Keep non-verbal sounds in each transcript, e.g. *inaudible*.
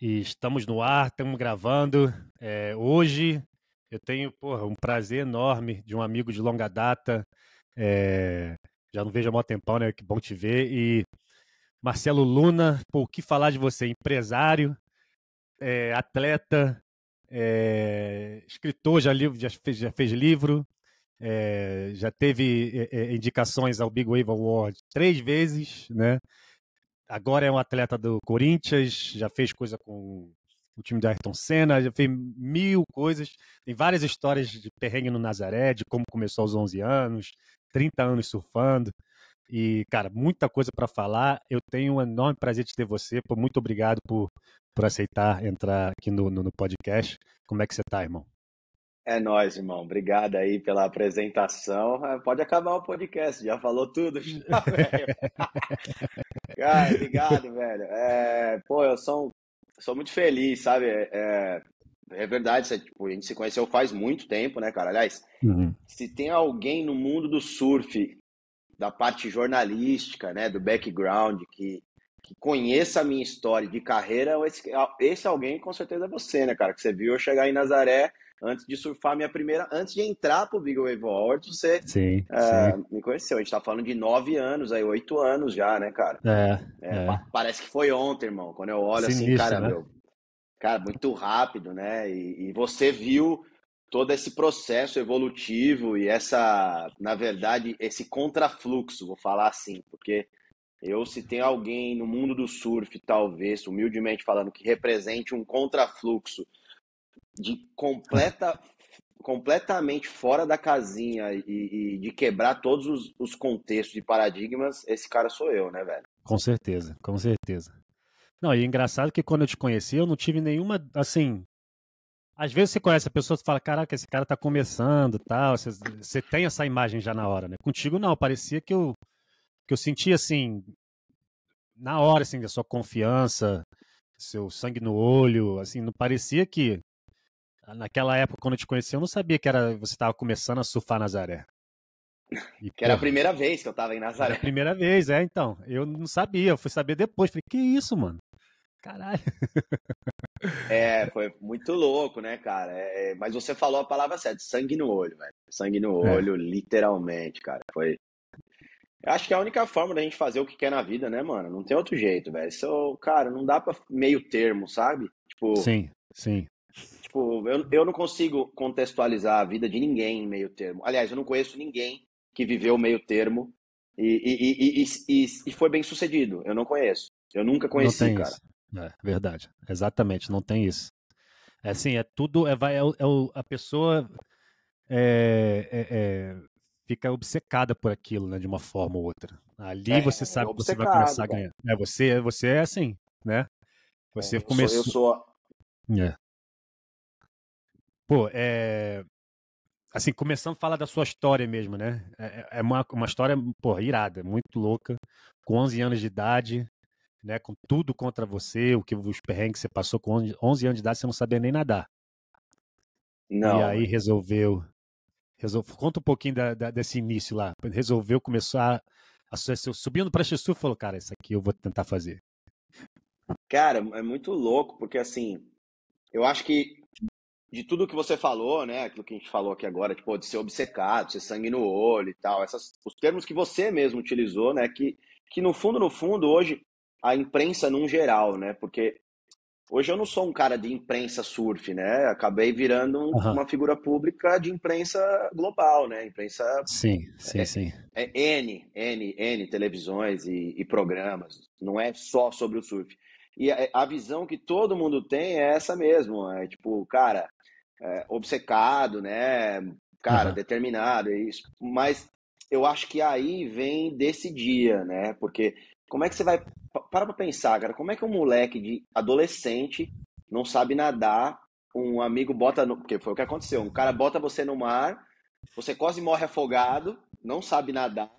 estamos no ar, estamos gravando. É, hoje eu tenho porra, um prazer enorme de um amigo de longa data. É, já não vejo há mó tempão, né? Que bom te ver. E Marcelo Luna, por que falar de você? Empresário, é, atleta, é, escritor, já, li, já, fez, já fez livro, é, já teve é, indicações ao Big Wave Award três vezes, né? agora é um atleta do Corinthians, já fez coisa com o time do Ayrton Senna, já fez mil coisas. Tem várias histórias de perrengue no Nazaré, de como começou aos 11 anos, 30 anos surfando. E, cara, muita coisa para falar. Eu tenho um enorme prazer de ter você. muito obrigado por, por aceitar entrar aqui no, no, no podcast. Como é que você tá, irmão? É nós, irmão. Obrigado aí pela apresentação. É, pode acabar o podcast, já falou tudo. *laughs* Cara, obrigado, velho. É, pô, eu sou, sou muito feliz, sabe? É, é, é verdade, tipo, a gente se conheceu faz muito tempo, né, cara? Aliás, uhum. se tem alguém no mundo do surf, da parte jornalística, né, do background, que, que conheça a minha história de carreira, esse, esse alguém com certeza é você, né, cara? Que você viu eu chegar em Nazaré antes de surfar minha primeira, antes de entrar pro Big Wave Awards, você sim, uh, sim. me conheceu. A gente tá falando de nove anos, aí oito anos já, né, cara? É, é, é. Parece que foi ontem, irmão. Quando eu olho assim, Sinistro, assim, cara, né? meu, cara, muito rápido, né? E, e, você viu todo esse processo evolutivo e essa, na verdade, esse contrafluxo, vou falar assim, porque eu se tem alguém no mundo do surf, talvez, humildemente falando, que represente um contrafluxo de completa, completamente fora da casinha e, e de quebrar todos os, os, contextos e paradigmas, esse cara sou eu, né, velho? Com certeza, com certeza. Não, e é engraçado que quando eu te conheci, eu não tive nenhuma, assim. Às vezes você conhece a pessoa e fala, caraca, esse cara tá começando tal. Você, você tem essa imagem já na hora, né? Contigo não, parecia que eu, que eu sentia assim, na hora, assim, da sua confiança, seu sangue no olho, assim, não parecia que naquela época, quando eu te conheci, eu não sabia que era você estava começando a surfar Nazaré. E, que era a primeira vez que eu estava em Nazaré. Era a primeira vez, é, então. Eu não sabia, eu fui saber depois. Falei, que isso, mano? Caralho. É, foi muito louco, né, cara? É, é mas você falou a palavra certa, sangue no olho, velho. Sangue no é. olho, é. literalmente, cara. Foi. Eu acho que é a única forma da gente fazer o que quer na vida, né, mano? Não tem outro jeito, velho. Isso, cara, não dá pra meio termo, sabe? Tipo, sim, sim. Tipo, eu, eu não consigo contextualizar a vida de ninguém em meio termo. Aliás, eu não conheço ninguém que viveu meio termo e, e, e, e foi bem sucedido. Eu não conheço. Eu nunca conheci, não tem cara. Isso. É verdade. Exatamente, não tem isso. É assim, é tudo. É, vai, é, é a pessoa é, é, é, fica obcecada por aquilo, né? De uma forma ou outra. Ali é, você sabe que você vai começar cara. a ganhar. É, você, você é assim, né? Você é, começou. sou, eu sou... É. Pô, é. Assim, começando a falar da sua história mesmo, né? É, é, é uma, uma história, porra, irada, muito louca. Com 11 anos de idade, né? Com tudo contra você, o que os perrengues que você passou com 11, 11 anos de idade, você não sabia nem nadar. Não. E aí resolveu. resolveu conta um pouquinho da, da, desse início lá. Resolveu começar a, a, subindo para Xessu falou, cara, isso aqui eu vou tentar fazer. Cara, é muito louco, porque assim, eu acho que de tudo que você falou, né? Aquilo que a gente falou aqui agora, tipo, de ser obcecado, ser sangue no olho e tal, essas, os termos que você mesmo utilizou, né? Que, que no fundo, no fundo, hoje, a imprensa num geral, né? Porque hoje eu não sou um cara de imprensa surf, né? Acabei virando um, uhum. uma figura pública de imprensa global, né? Imprensa. Sim, sim, é, sim. É, é N, N, N televisões e, e programas. Não é só sobre o surf. E a, visão que todo mundo tem é essa mesmo. É tipo, cara, é, obcecado, né? Cara, uhum. determinado, é isso. Mas eu acho que aí vem desse dia, né? Porque como é que você vai. Para pra pensar, cara, como é que um moleque de adolescente não sabe nadar, um amigo bota. No... Porque foi o que aconteceu. Um cara bota você no mar, você quase morre afogado, não sabe nadar.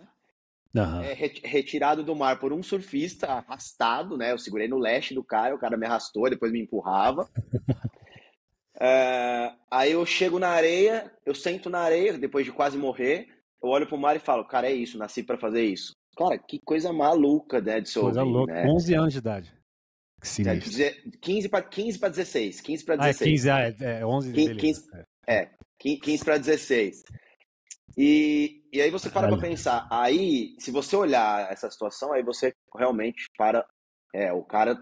Uhum. É retirado do mar por um surfista arrastado, né? Eu segurei no leste do cara, o cara me arrastou, depois me empurrava. *laughs* Uh, aí eu chego na areia, eu sento na areia depois de quase morrer, eu olho pro mar e falo, cara, é isso, nasci para fazer isso. Cara, que coisa maluca, né, de se Coisa ouvir, louca, né? 11 anos de idade. Que É, 15 para 15 pra 16, 15 para 16. Ah, é 15, ah, é, é 11, 15, 15, é, 15 para 16. E, e aí você para Olha. pra pensar, aí, se você olhar essa situação, aí você realmente para, é, o cara,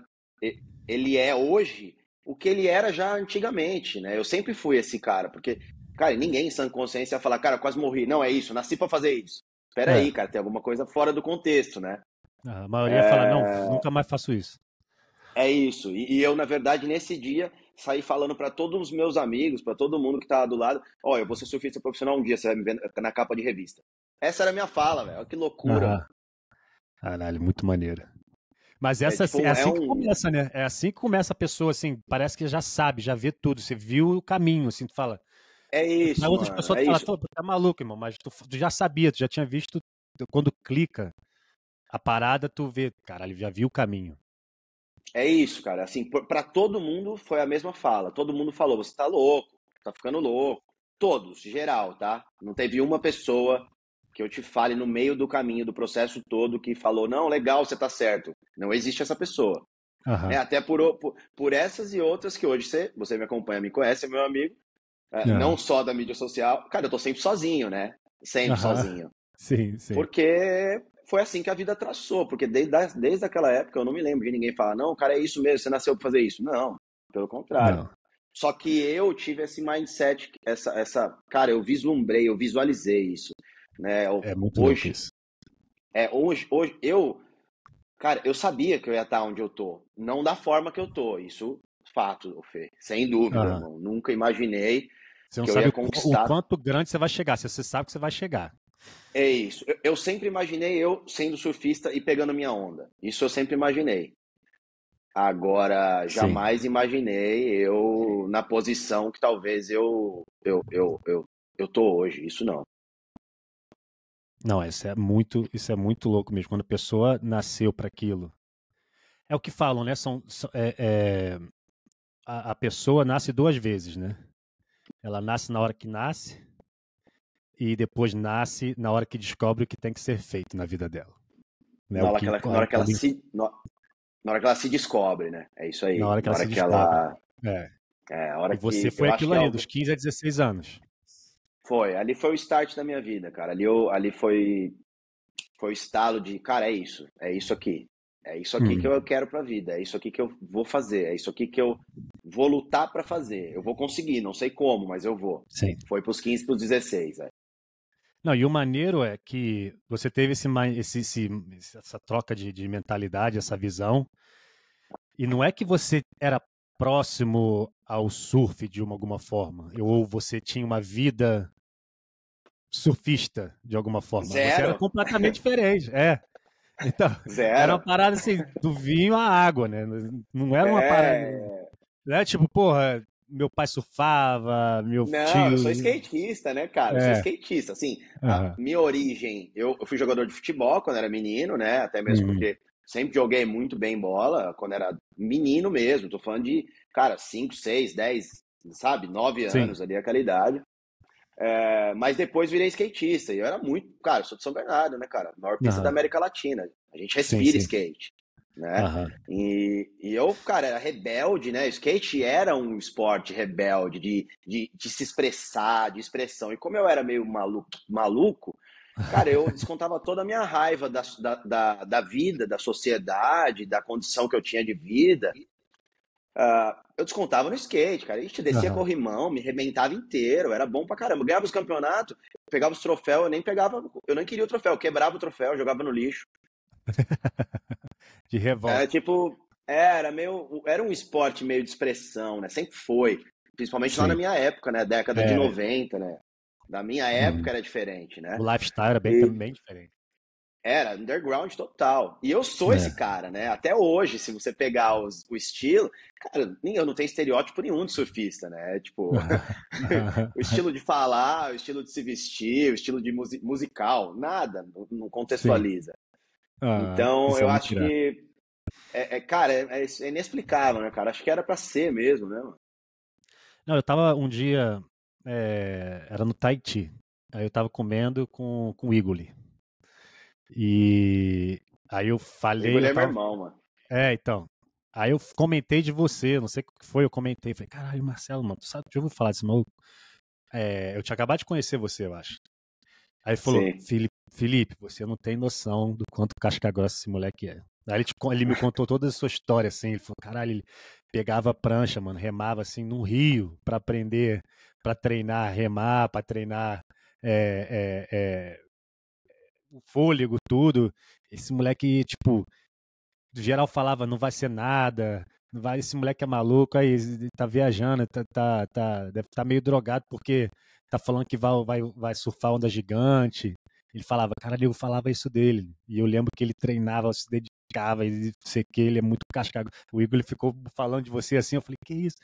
ele é hoje o que ele era já antigamente, né? Eu sempre fui esse cara, porque, cara, ninguém em sã consciência ia falar, cara, quase morri. Não, é isso, nasci para fazer isso. Espera é. aí, cara, tem alguma coisa fora do contexto, né? Ah, a maioria é... fala, não, é. nunca mais faço isso. É isso. E, e eu, na verdade, nesse dia, saí falando para todos os meus amigos, para todo mundo que tava do lado, ó, oh, eu vou ser surfista profissional um dia, você vai me ver na capa de revista. Essa era a minha fala, velho. Que loucura. Ah. Caralho, muito maneira. Mas é, essa, é, tipo, é, é assim é um... que começa, né? É assim que começa a pessoa, assim, parece que já sabe, já vê tudo, você viu o caminho, assim, tu fala. É isso. Mas outras mano, pessoas é falam, tu tá maluco, irmão, mas tu, tu, já sabia, tu já tinha visto, quando clica a parada, tu vê, caralho, já viu o caminho. É isso, cara. Assim, para todo mundo foi a mesma fala. Todo mundo falou, você tá louco, tá ficando louco. Todos, geral, tá? Não teve uma pessoa que eu te fale no meio do caminho do processo todo que falou, não, legal, você está certo. Não existe essa pessoa. Uhum. É, até por, por, por, essas e outras que hoje você, você me acompanha, me conhece, meu amigo. É, uhum. Não só da mídia social. Cara, eu tô sempre sozinho, né? Sempre uhum. sozinho. *laughs* Sim, sim. Porque foi assim que a vida traçou. Porque desde, desde aquela época eu não me lembro de ninguém falar, não, cara, é isso mesmo, você nasceu pra fazer isso. Não, pelo contrário. Não. Só que eu tive esse mindset, essa, essa. Cara, eu vislumbrei, eu visualizei isso. Né? É muito hoje, é, hoje, hoje, eu, cara, eu sabia que eu ia estar onde eu tô. Não da forma que eu tô, isso fato, Fê, sem dúvida, ah. irmão. Nunca imaginei. Você não que sabe ia conquistar... o quanto grande você vai chegar, você sabe que você vai chegar. É isso. Eu, eu sempre imaginei eu sendo surfista e pegando minha onda. Isso eu sempre imaginei. Agora, jamais Sim. imaginei eu na posição que talvez eu eu, eu, eu eu tô hoje. Isso não. Não, isso é muito, isso é muito louco mesmo. Quando a pessoa nasceu para aquilo, é o que falam, né? São, são é, é, a, a, pessoa nasce duas vezes, né? Ela nasce na hora que nasce e depois nasce na hora que descobre o que tem que ser feito na vida dela. Né? Na, hora que, que ela, na hora que ela se, na, na, hora que ela se descobre, né? É isso aí. Na hora que na ela hora se que descobre. Ela... É. É, a hora e você que, foi aquilo é ali, algo... dos 15 a 16 anos. Foi, ali foi o start da minha vida, cara. Ali, eu, ali foi, foi o estalo de, cara, é isso, é isso aqui. É isso aqui hum. que uhum. eu quero pra vida, é isso aqui que eu vou fazer, é isso aqui que eu vou lutar para fazer. Eu vou conseguir, não sei como, mas eu vou. Sim. Foi pros 15, pros 16, é. Não, e o maneiro é que você teve esse, esse, esse essa troca de, de mentalidade, essa visão, e não é que você era próximo ao surf de uma, alguma forma, ou você tinha uma vida surfista, de alguma forma. Zero. Você era completamente diferente. É. Então, Zero. era uma parada assim, do vinho à água, né? Não era uma é... parada. Né? Tipo, porra, meu pai surfava, meu Não, tio... eu sou skatista, né, cara? É. Eu sou é. skatista, assim, uhum. a minha origem, eu, eu, fui jogador de futebol quando era menino, né, até mesmo uhum. porque sempre joguei muito bem bola quando era menino mesmo, tô falando de, cara, 5, 6, 10, sabe, 9 anos ali, aquela idade. É, mas depois virei skatista. E eu era muito. Cara, eu sou de São Bernardo, né, cara? maior pista uhum. da América Latina. A gente respira sim, sim. skate. Né? Uhum. E, e eu, cara, era rebelde, né? O skate era um esporte rebelde, de, de, de se expressar, de expressão. E como eu era meio maluco, maluco Cara, eu *laughs* descontava toda a minha raiva da, da, da, vida, da sociedade, da condição que eu tinha de vida Uh, eu descontava no skate, cara. Ixi, descia uhum. corrimão, me rebentava inteiro, era bom pra caramba. Eu ganhava os campeonatos, pegava os troféus, eu nem pegava, eu nem queria o troféu, quebrava o troféu, jogava no lixo. *laughs* de revolta. É, tipo, era meio. Era um esporte meio de expressão, né? Sempre foi. Principalmente Sim. lá na minha época, né? Década é. de 90, né? Da minha época hum. era diferente, né? O lifestyle era bem, e... bem diferente. Era underground total. E eu sou é. esse cara, né? Até hoje, se você pegar os, o estilo, cara, eu não tenho estereótipo nenhum de surfista, né? Tipo, *laughs* *laughs* o estilo de falar, o estilo de se vestir, o estilo de mus musical, nada, não contextualiza. Ah, então, é eu é acho que. É, é cara, é, é, é, inexplicável, né, cara? Acho que era para ser mesmo, né? Não, eu tava um dia. É, era no Tahiti. Aí eu tava comendo com, com o Igoli e aí eu falei. é meu irmão, mano. É, então. Aí eu comentei de você, não sei o que foi, eu comentei. Falei, caralho, Marcelo, mano, tu sabe, eu vou falar desse maluco? É, eu tinha acabado de conhecer você, eu acho. Aí falou, Felipe, Felipe, você não tem noção do quanto casca grossa esse moleque é. Aí ele, te, ele me contou toda a sua história, assim, ele falou, caralho, ele pegava prancha, mano, remava, assim, no rio para aprender, para treinar, remar, para treinar é, é, é o fôlego, tudo. Esse moleque, tipo, do geral falava, não vai ser nada, não vai, esse moleque é maluco, aí tá viajando, tá, tá, tá, deve tá meio drogado porque tá falando que vai, vai, vai surfar onda gigante. Ele falava, cara eu falava isso dele. E eu lembro que ele treinava, se dedicava, e sei que ele é muito cascado. O Igor ele ficou falando de você assim, eu falei, que isso?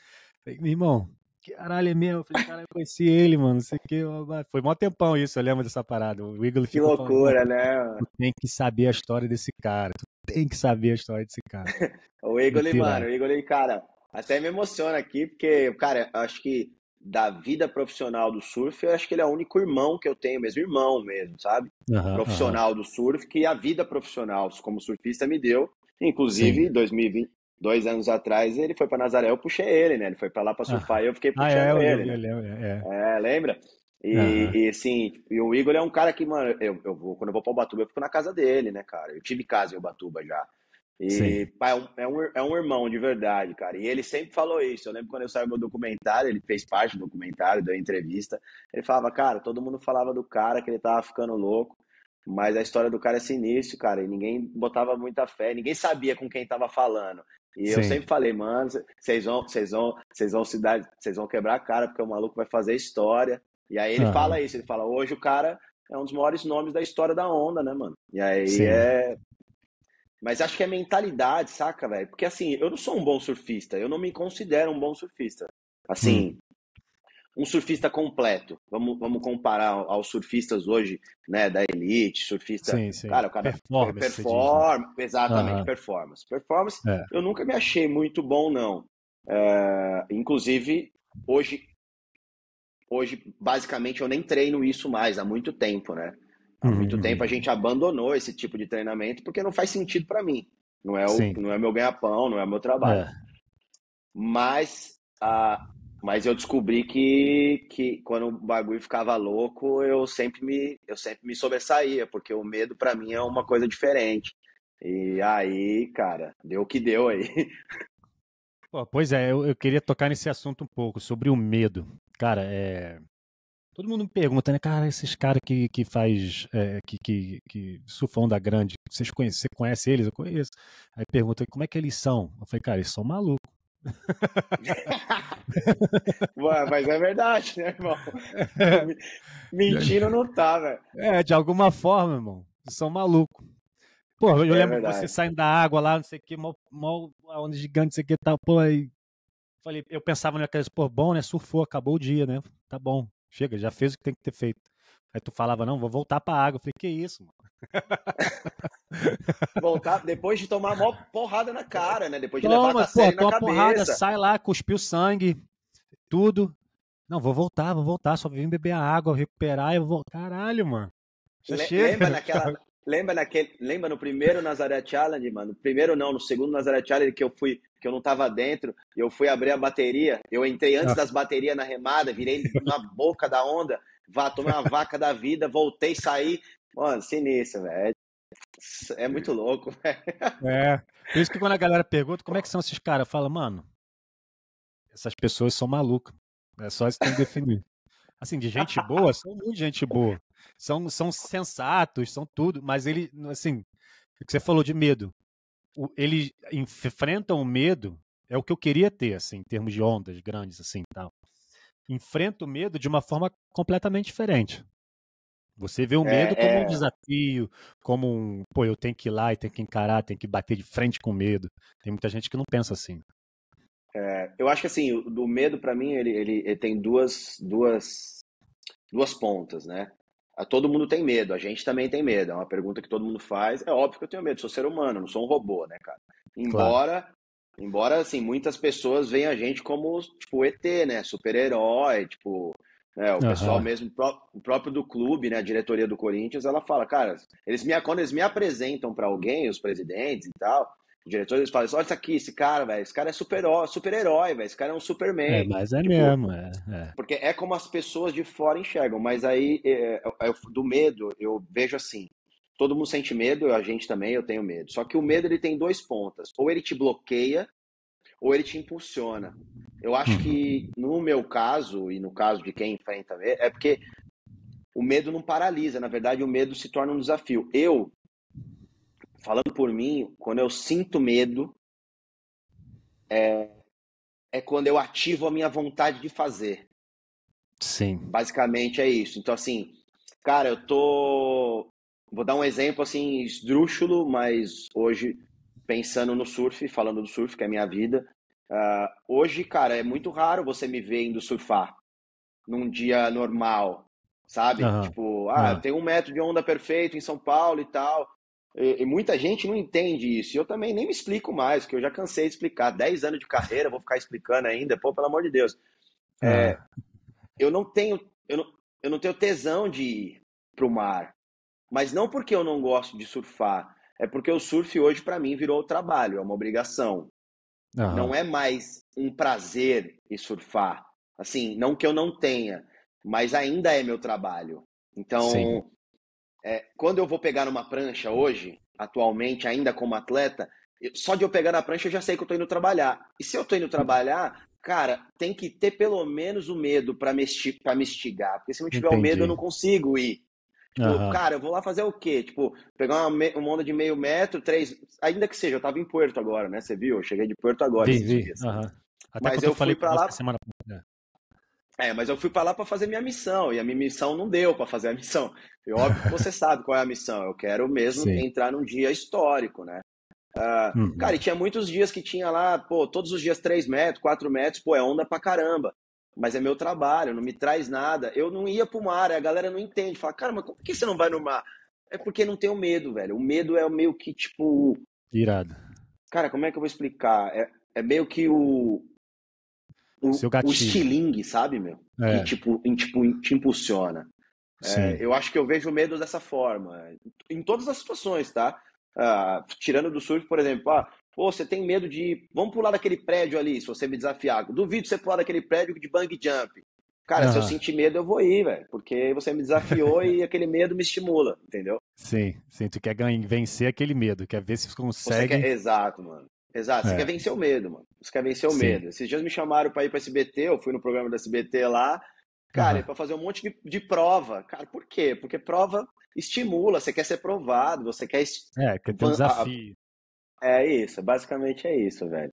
falei, meu irmão, caralho, é mesmo. Eu falei, cara, eu conheci ele, mano. Sei que. Foi mó tempão isso, eu lembro dessa parada. O Wiggly Que loucura, falando, né? Tu tem que saber a história desse cara. Tu tem que saber a história desse cara. *laughs* o Wiggly, mano, o Wiggly, cara, até me emociona aqui, porque, cara, acho que da vida profissional do surf, eu acho que ele é o único irmão que eu tenho, mesmo irmão mesmo, sabe? Uhum, profissional uhum. do surf, que a vida profissional como surfista me deu. Inclusive, 2020, dois anos atrás, ele foi para Nazaré, eu puxei ele, né? Ele foi para lá para surfar ah. e eu fiquei puxando ah, é, ele. Eu, né? eu é, é. é. lembra? E, uhum. e assim, e o Igor é um cara que, mano, eu, eu vou, quando eu vou pra Ubatuba, eu fico na casa dele, né, cara? Eu tive casa em Ubatuba já. E, Sim. pai, é um, é um é irmão de verdade, cara. E ele sempre falou isso. Eu lembro quando eu saí meu documentário, ele fez parte do documentário, deu entrevista. Ele falava, cara, todo mundo falava do cara, que ele tava ficando louco. Mas a história do cara é sinistro, cara. E ninguém botava muita fé, ninguém sabia com quem tava falando. E Sim. eu sempre falei, mano, vocês vão, vocês vão, vocês vão se dar, vocês vão quebrar a cara porque o maluco vai fazer história. E aí ele ah. fala isso, ele fala, hoje o cara é um dos maiores nomes da história da onda, né, mano? E aí Sim. é mas acho que é mentalidade, saca, velho? Porque assim, eu não sou um bom surfista, eu não me considero um bom surfista. Assim, um surfista completo. Vamos, vamos comparar aos surfistas hoje, né, da elite, surfista. Sim, sim. Cara, o cara performance, perform, diz, né? exatamente, uhum. performance. Performance, é. eu nunca me achei muito bom não. É, inclusive, hoje hoje basicamente eu nem treino isso mais há muito tempo, né? Há uhum. muito tempo a gente abandonou esse tipo de treinamento porque não faz sentido para mim. Não é o, não é meu ganha-pão, não é meu trabalho. É. Mas a mas eu descobri que, que quando o bagulho ficava louco, eu sempre me, eu sempre me sobressaía, porque o medo para mim é uma coisa diferente. E aí, cara, deu o que deu aí. *laughs* Pô, pois é, eu, eu, queria tocar nesse assunto um pouco, sobre o medo. Cara, é... Todo mundo me pergunta, né, cara, esses caras que, que faz, é, que, que, que surfam da grande, vocês conhecem, você conhece eles? Eu conheço. Aí pergunta, como é que eles são? Eu falei, cara, eles são malucos. Ué, mas é verdade, né, irmão? *laughs* Mentindo não tá, velho. É, de alguma forma, irmão. São maluco. Pô, eu é lembro verdade. você saindo da água lá, não sei o que, mal, a onda gigante, não sei o que, tá, pô, aí. Falei, eu pensava naqueles, pô, bom, né? Surfou, acabou o dia, né? Tá bom, chega, já fez o que tem que ter feito. Aí tu falava, não, vou voltar pra água. Eu falei, que isso, mano? *laughs* voltar depois de tomar uma porrada na cara, né? Depois de Toma, levar a pô, na cabeça. porrada, sai lá, cuspiu sangue, tudo. Não, vou voltar, vou voltar, só vim beber a água, recuperar e eu vou. Caralho, mano. Le chega, lembra *laughs* naquela, Lembra naquele, lembra no primeiro Nazaré Challenge, mano? Primeiro não, no segundo Nazaré Challenge que eu fui, que eu não tava dentro, eu fui abrir a bateria, eu entrei antes ah. das baterias na remada, virei na boca da onda Vá, tomei uma vaca da vida, voltei, saí. Mano, sinistro, velho. É, é muito louco, *laughs* velho. É. Por isso que quando a galera pergunta como é que são esses caras, fala, mano, essas pessoas são malucas. É só isso que tem que definir. Assim, de gente boa, são muito gente boa. São, são sensatos, são tudo, mas ele, assim, o que você falou de medo. eles enfrentam o medo, é o que eu queria ter, assim, em termos de ondas grandes, assim, tal enfrenta o medo de uma forma completamente diferente. Você vê o é, medo é, como é... um desafio, como um, pô, eu tenho que ir lá e tenho que encarar, tenho que bater de frente com medo. Tem muita gente que não pensa assim. É, eu acho que assim, o, o medo para mim ele, ele, ele, tem duas, duas, duas pontas, né? Ah, todo mundo tem medo, a gente também tem medo. É uma pergunta que todo mundo faz. É óbvio que eu tenho medo, sou ser humano, não sou um robô, né, cara? Embora claro. Embora, assim, muitas pessoas veem a gente como, tipo, ET, né? Super-herói, tipo... Né? o uhum. pessoal mesmo, o próprio do clube, né? A diretoria do Corinthians, ela fala, cara, eles me, quando eles me apresentam para alguém, os presidentes e tal, os diretores, eles falam, olha isso aqui, esse cara, velho, esse cara é super-herói, super velho, esse cara é um Superman. É, mas é tipo, mesmo, é, é, Porque é como as pessoas de fora enxergam, mas aí, é, é, é do medo, eu vejo assim, Todo mundo sente medo, a gente também, eu tenho medo. Só que o medo ele tem dois pontas. Ou ele te bloqueia, ou ele te impulsiona. Eu acho uhum. que no meu caso e no caso de quem enfrenta medo, é porque o medo não paralisa, na verdade o medo se torna um desafio. Eu falando por mim, quando eu sinto medo é é quando eu ativo a minha vontade de fazer. Sim. Basicamente é isso. Então assim, cara, eu tô Vou dar um exemplo assim esdrúxulo, mas hoje pensando no surf, falando do surf que é minha vida, uh, hoje, cara, é muito raro você me ver indo surfar num dia normal, sabe? Uhum. Tipo, ah, é. uhum. tem um metro de onda perfeito em São Paulo e tal. E, e, muita gente não entende isso. E eu também nem me explico mais, porque eu já cansei de explicar. Dez anos de carreira, vou ficar explicando ainda, pô, pelo amor de Deus. É, é eu não tenho, eu não, eu não tenho tesão de ir pro mar. Mas não porque eu não gosto de surfar, é porque o surf hoje para mim virou trabalho, é uma obrigação. Uhum. Não é mais um prazer e surfar. Assim, não que eu não tenha, mas ainda é meu trabalho. Então, é, quando eu vou pegar uma prancha hoje, atualmente, ainda como atleta, eu, só de eu pegar a prancha eu já sei que eu tô indo trabalhar. E se eu tô indo trabalhar, cara, tem que ter pelo menos o medo para me, me Porque se eu não tiver Entendi. o medo, eu não consigo ir. Tipo, uhum. cara, eu vou lá fazer o quê? Tipo, pegar uma, uma onda de meio metro, três. Ainda que seja, eu tava em Porto agora, né? Você viu? Eu cheguei de Porto agora. Vi, vi. Uhum. mas eu, eu falei para lá. Semana... É, mas eu fui para lá para fazer minha missão e a minha missão não deu para fazer a missão. E óbvio que você *laughs* sabe qual é a missão. Eu quero mesmo Sim. entrar num dia histórico, né? Uh, uhum. Cara, e tinha muitos dias que tinha lá, pô, todos os dias 3 metros, 4 metros, pô, é onda pra caramba mas é meu trabalho, não me traz nada. Eu não ia pro mar, a galera não entende. Fala, cara, mas como que você não vai no mar? É porque não tenho medo, velho. O medo é meio que, tipo. Irado. Cara, como é que eu vou explicar? É, é meio que o. O, Seu o estilingue, sabe, meu? É. Que tipo, em, tipo, te impulsiona. É, eu acho que eu vejo o medo dessa forma. Em todas as situações, tá? Ah, tirando do surf, por exemplo, ah, Pô, você tem medo de. Vamos pular daquele prédio ali, se você me desafiar. Duvido você pular daquele prédio de bang jump. Cara, uhum. se eu sentir medo, eu vou ir, velho. Porque você me desafiou e *laughs* aquele medo me estimula, entendeu? Sim, sim. Tu quer ganhar, vencer aquele medo, quer ver se consegue. Quer... Exato, mano. Exato. Você é. quer vencer o medo, mano. Você quer vencer o sim. medo. Esses dias me chamaram pra ir pra SBT, eu fui no programa da SBT lá. Cara, uhum. pra fazer um monte de, de prova. Cara, por quê? Porque prova estimula, você quer ser provado, você quer. É, quer ter um desafio. É isso, basicamente é isso, velho.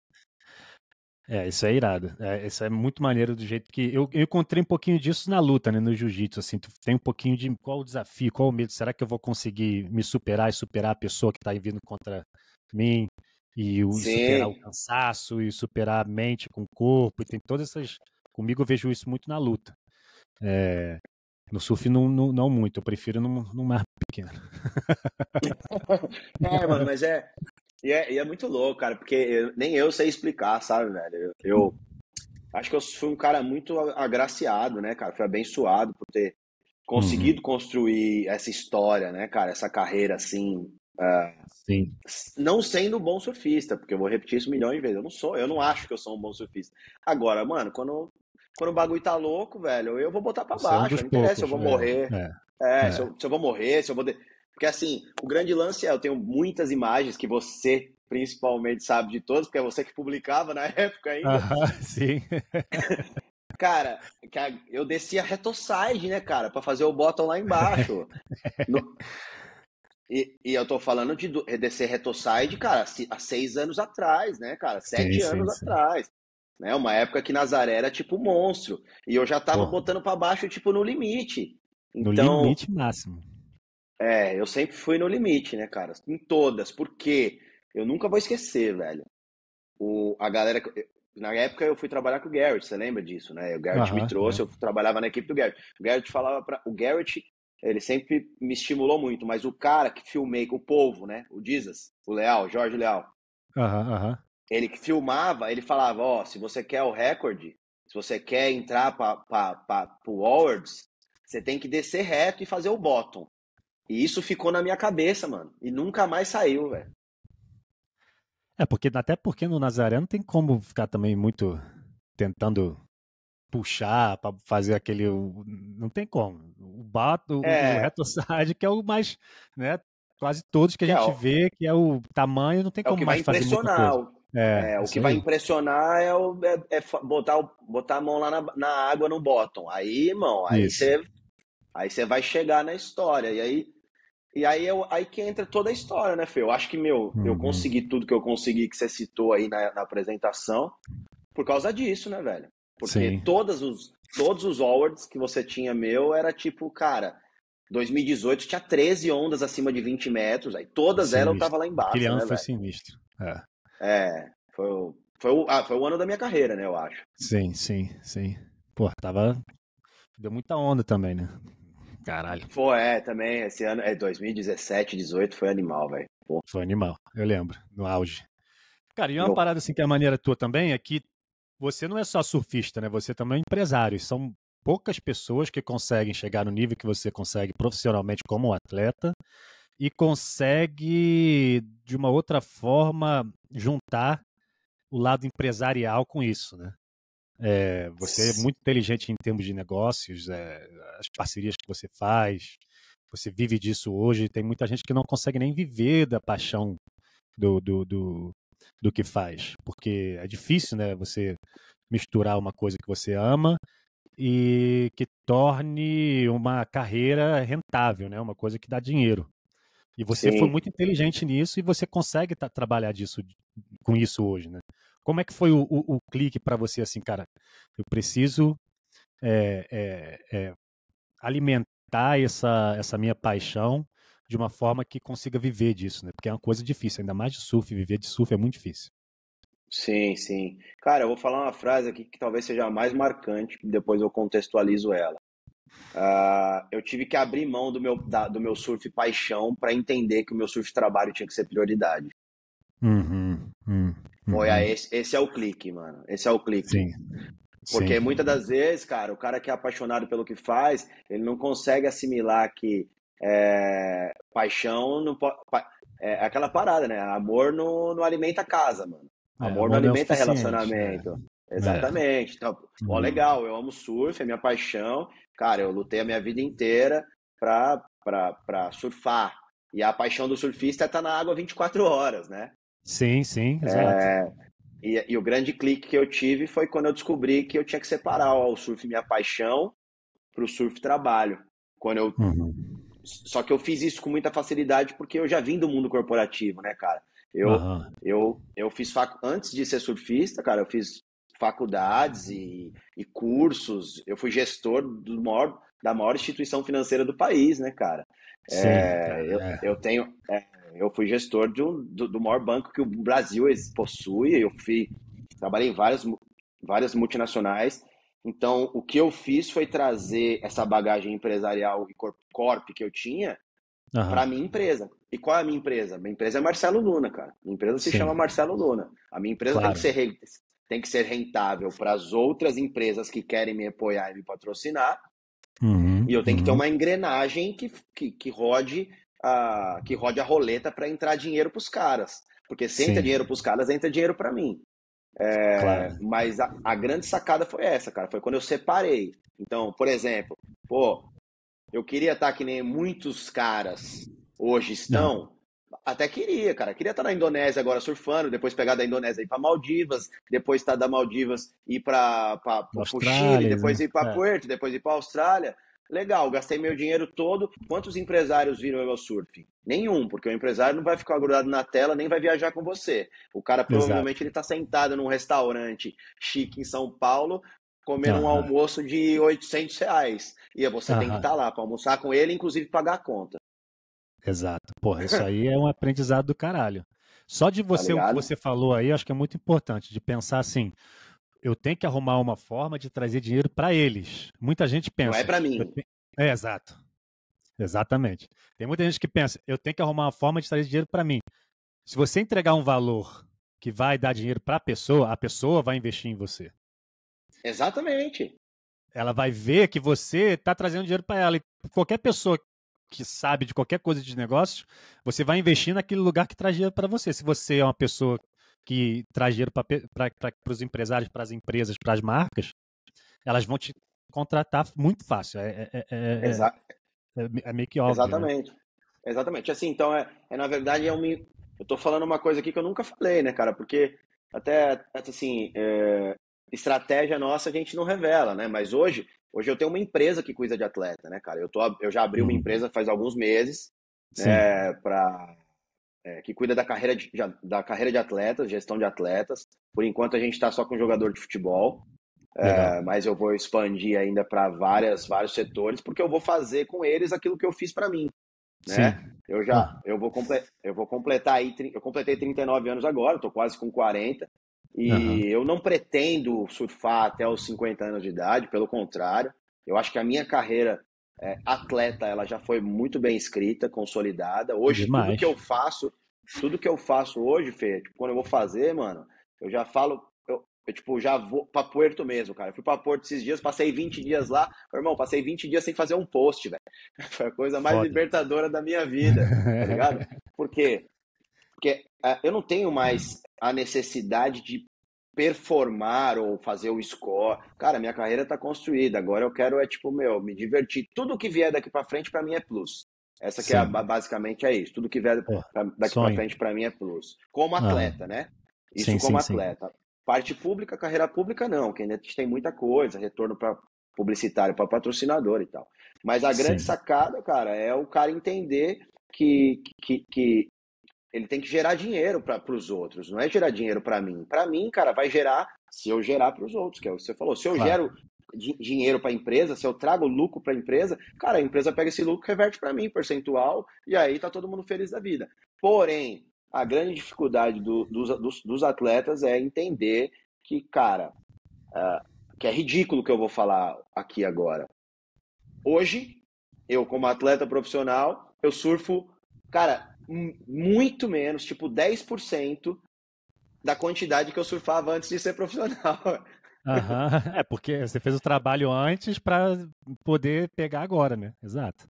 É, isso é irado. É, isso é muito maneiro do jeito que. Eu, eu encontrei um pouquinho disso na luta, né? No jiu-jitsu, assim. Tu tem um pouquinho de qual o desafio, qual o medo. Será que eu vou conseguir me superar e superar a pessoa que tá vindo contra mim? E o, superar o cansaço, e superar a mente com o corpo. E tem todas essas. Comigo eu vejo isso muito na luta. É, no surf não, não, não, muito, eu prefiro no num mar pequeno. *laughs* é, mano, mas é, e é, e é, muito louco, cara, porque nem eu sei explicar, sabe, velho? Eu, eu, acho que eu fui um cara muito agraciado, né, cara? Fui abençoado por ter conseguido uhum. construir essa história, né, cara? Essa carreira assim. Uh, Sim. Não sendo um bom surfista, porque eu vou repetir isso milhões de vezes. Eu não sou, eu não acho que eu sou um bom surfista. Agora, mano, quando, quando o bagulho tá louco, velho, eu vou botar pra Você baixo. É um não poucos, interessa, eu vou né? morrer. É. É, é. Se, eu, se, eu, vou morrer, se eu vou. De... Porque assim, o grande lance é, eu tenho muitas imagens que você principalmente sabe de todas, porque é você que publicava na *laughs* época ainda. Ah, sim. cara, eu descia a retoside, né, cara, para fazer o bottom lá embaixo. no... e, e, eu tô falando de é, descer retoside, cara, há seis anos atrás, né, cara? Sete sim, anos sim, atrás. Sim. Né, uma época que Nazaré era tipo monstro. E eu já tava Porra. botando para baixo, tipo, no limite. Então, no limite máximo. É, eu sempre fui no limite, né, cara? Em todas. Porque eu nunca vou esquecer, velho. O, a galera. Na época eu fui trabalhar com o Garrett, você lembra disso, né? O Garrett me trouxe, é. eu trabalhava na equipe do Garrett. O Garrett falava para O Garrett, ele sempre me estimulou muito, mas o cara que filmei com o povo, né? O Jesus, o Leal, Jorge Leal. Aham, aham. Ele que filmava, ele falava: Ó, se você quer o recorde, se você quer entrar para o Awards, você tem que descer reto e fazer o bottom. E isso ficou na minha cabeça, mano. E nunca mais saiu, velho. É, porque até porque no Nazareno tem como ficar também muito tentando puxar para fazer aquele. Não tem como. O bato, é. o retroside, que é o mais. Né, quase todos que a que é, gente é vê, que é o tamanho, não tem é como mais fazer. É, é, o que vai impressionar é, o, é, é, botar, botar a mão lá na, na água no bottom. Aí, irmão, aí você Aí você vai chegar na história. E aí, e aí, eu, é aí que entra toda a história, né, Fê? Eu acho que, meu, uhum. eu consegui tudo que eu consegui, que você citou aí na, na apresentação, por causa disso, né, velho? Porque Sim. os, todos os awards que você tinha meu era tipo, cara, 2018 tinha 13 ondas acima de 20 metros, aí todas sinistro. elas eu tava lá embaixo. Aquele ano né, foi velho? sinistro. É. é foi, foi, o, ah, foi o ano da minha carreira, né, eu acho. Sim, sim, sim. Pô, tava. Deu muita onda também, né? Caralho. Foi, é, também. Esse ano, é 2017, 18, foi animal, velho. Foi animal, eu lembro, no auge. Cara, e uma parada assim que é a maneira tua também é que você não é só surfista, né? Você também é empresário. São poucas pessoas que conseguem chegar no nível que você consegue profissionalmente como atleta e consegue, de uma outra forma, juntar o lado empresarial com isso, né? É, você é muito inteligente em termos de negócios, é, as parcerias que você faz, você vive disso hoje. Tem muita gente que não consegue nem viver da paixão do, do, do, do que faz, porque é difícil, né? Você misturar uma coisa que você ama e que torne uma carreira rentável, né? Uma coisa que dá dinheiro. E você Sim. foi muito inteligente nisso e você consegue trabalhar disso com isso hoje, né? Como é que foi o, o, o clique para você, assim, cara? Eu preciso é, é, é, alimentar essa, essa minha paixão de uma forma que consiga viver disso, né? Porque é uma coisa difícil, ainda mais de surf, viver de surf é muito difícil. Sim, sim. Cara, eu vou falar uma frase aqui que talvez seja a mais marcante, depois eu contextualizo ela. Uh, eu tive que abrir mão do meu, da, do meu surf paixão para entender que o meu surf trabalho tinha que ser prioridade. Uhum, uhum. Foi, uhum. esse, esse, é o clique, mano. Esse é o clique. Sim. Porque Sim. muitas das vezes, cara, o cara que é apaixonado pelo que faz, ele não consegue assimilar que é, paixão não pode. É, é aquela parada, né? Amor não, não alimenta a casa, mano. É, amor, não é alimenta relacionamento. Né? Exatamente. Então, uhum. legal, eu amo surf, é minha paixão. Cara, eu lutei a minha vida inteira pra, pra, pra surfar. E a paixão do surfista é estar tá na água 24 horas, né? Sim, sim, exato. É, e, e, o grande clique que eu tive foi quando eu descobri que eu tinha que separar ó, o surf minha paixão para o surf trabalho. Quando eu uhum. só que eu fiz isso com muita facilidade porque eu já vim do mundo corporativo, né, cara? Eu uhum. eu eu fiz fac... antes de ser surfista, cara, eu fiz faculdades e, e cursos. Eu fui gestor do maior da maior instituição financeira do país, né, cara? Sim, é, cara, eu, é. eu tenho. É, eu fui gestor de um, do, do maior banco que o Brasil possui. Eu fui, trabalhei em várias, várias multinacionais. Então, o que eu fiz foi trazer essa bagagem empresarial e corp, corp que eu tinha uhum. para minha empresa. E qual é a minha empresa? Minha empresa é Marcelo Luna, cara. Minha empresa se Sim. chama Marcelo Luna. A minha empresa claro. tem, que ser, tem que ser rentável para as outras empresas que querem me apoiar e me patrocinar. Uhum, e eu tenho uhum. que ter uhum. uma engrenagem que, que, que rode a, que rode a roleta para entrar dinheiro para os caras. Porque se Sim. entra dinheiro para os caras, entra dinheiro para mim. É, claro. Mas a, a, grande sacada foi essa, cara. Foi quando eu separei. Então, por exemplo, pô, eu queria estar tá que nem muitos caras hoje estão. Não. Até queria, cara. Queria estar tá na Indonésia agora surfando, depois pegar da Indonésia e ir para Maldivas, depois estar tá da Maldivas ir para o Chile, depois né? ir para é. Puerto, depois ir para Austrália. Legal, gastei meu dinheiro todo. Quantos empresários viram o Surf? Nenhum, porque o empresário não vai ficar grudado na tela, nem vai viajar com você. O cara provavelmente Exato. ele está sentado num restaurante chique em São Paulo, comendo uhum. um almoço de 800 reais. E você uhum. tem que estar tá lá para almoçar com ele, inclusive pagar a conta. Exato. Porra, isso aí é um aprendizado do caralho. Só de tá você, tá o que você falou aí, acho que é muito importante, de pensar assim, eu tenho que arrumar uma forma de trazer dinheiro para eles. Muita gente pensa. Não é para mim. Tenho... É, exato. Exatamente. Tem muita gente que pensa, eu tenho que arrumar uma forma de trazer dinheiro para mim. Se você entregar um valor que vai dar dinheiro para a pessoa, a pessoa vai investir em você. Exatamente. Ela vai ver que você está trazendo dinheiro para ela. E qualquer pessoa que sabe de qualquer coisa de negócios, você vai investir naquele lugar que traz dinheiro para você. Se você é uma pessoa que traz dinheiro para os empresários, para as empresas, para as marcas, elas vão te contratar muito fácil. É, é, é, é Exa é, é, é meio que óbvio. Né? Exatamente. Né? Exatamente. Assim, então, é, é na verdade, é um, eu estou falando uma coisa aqui que eu nunca falei, né, cara? Porque até, assim, é, estratégia nossa a gente não revela, né? Mas hoje, hoje eu tenho uma empresa que cuida de atleta, né, cara? Eu, tô, eu já abri uma uhum. empresa faz alguns meses, né, para é, que cuida da carreira de, da carreira de atletas, gestão de atletas. Por enquanto a gente está só com jogador de futebol, é, mas eu vou expandir ainda para várias vários setores porque eu vou fazer com eles aquilo que eu fiz para mim. Né? Sim. Eu já ah. eu vou completar eu vou completar aí eu completei 39 anos agora, estou quase com 40 e uhum. eu não pretendo surfar até os 50 anos de idade, pelo contrário, eu acho que a minha carreira é, atleta, ela já foi muito bem escrita, consolidada. Hoje, Demais. tudo que eu faço, tudo que eu faço hoje, Fê, tipo, quando eu vou fazer, mano, eu já falo, eu, eu, tipo, já vou pra Porto mesmo, cara. Eu fui pra Porto esses dias, passei 20 dias lá. Meu irmão, passei 20 dias sem fazer um post, velho. *laughs* Foi a coisa mais Foda. libertadora da minha vida, tá ligado? *laughs* Por quê? Porque uh, eu não tenho mais a necessidade de performar ou fazer o score. Cara, minha carreira tá construída, agora eu quero é tipo, meu, me divertir. Tudo que vier daqui para frente para mim é plus. Essa Sim. que é a, basicamente é isso. Tudo que vier pra, daqui para frente para mim é plus. Como ah. atleta, ah. né? Isso sim, como sim, atleta. Sim. Parte pública, carreira pública não, que ainda tem muita coisa, retorno para publicitário, para patrocinador e tal. Mas a grande sacada, cara, é o cara entender que, que, que ele tem que gerar dinheiro para os outros, não é gerar dinheiro para mim. Para mim, cara, vai gerar se eu gerar para os outros, que é o que você falou. Se eu claro. gero di dinheiro para a empresa, se eu trago lucro para a empresa, cara, a empresa pega esse lucro, reverte para mim, percentual, e aí tá todo mundo feliz da vida. Porém, a grande dificuldade do, dos, dos, dos, atletas é entender que, cara, uh, que é ridículo o que eu vou falar aqui agora. Hoje, eu como atleta profissional, eu surfo, cara, muito menos, tipo 10% da quantidade que eu surfava antes de ser profissional. Uhum. *laughs* É, porque você fez o trabalho antes para poder pegar agora, né? Exato.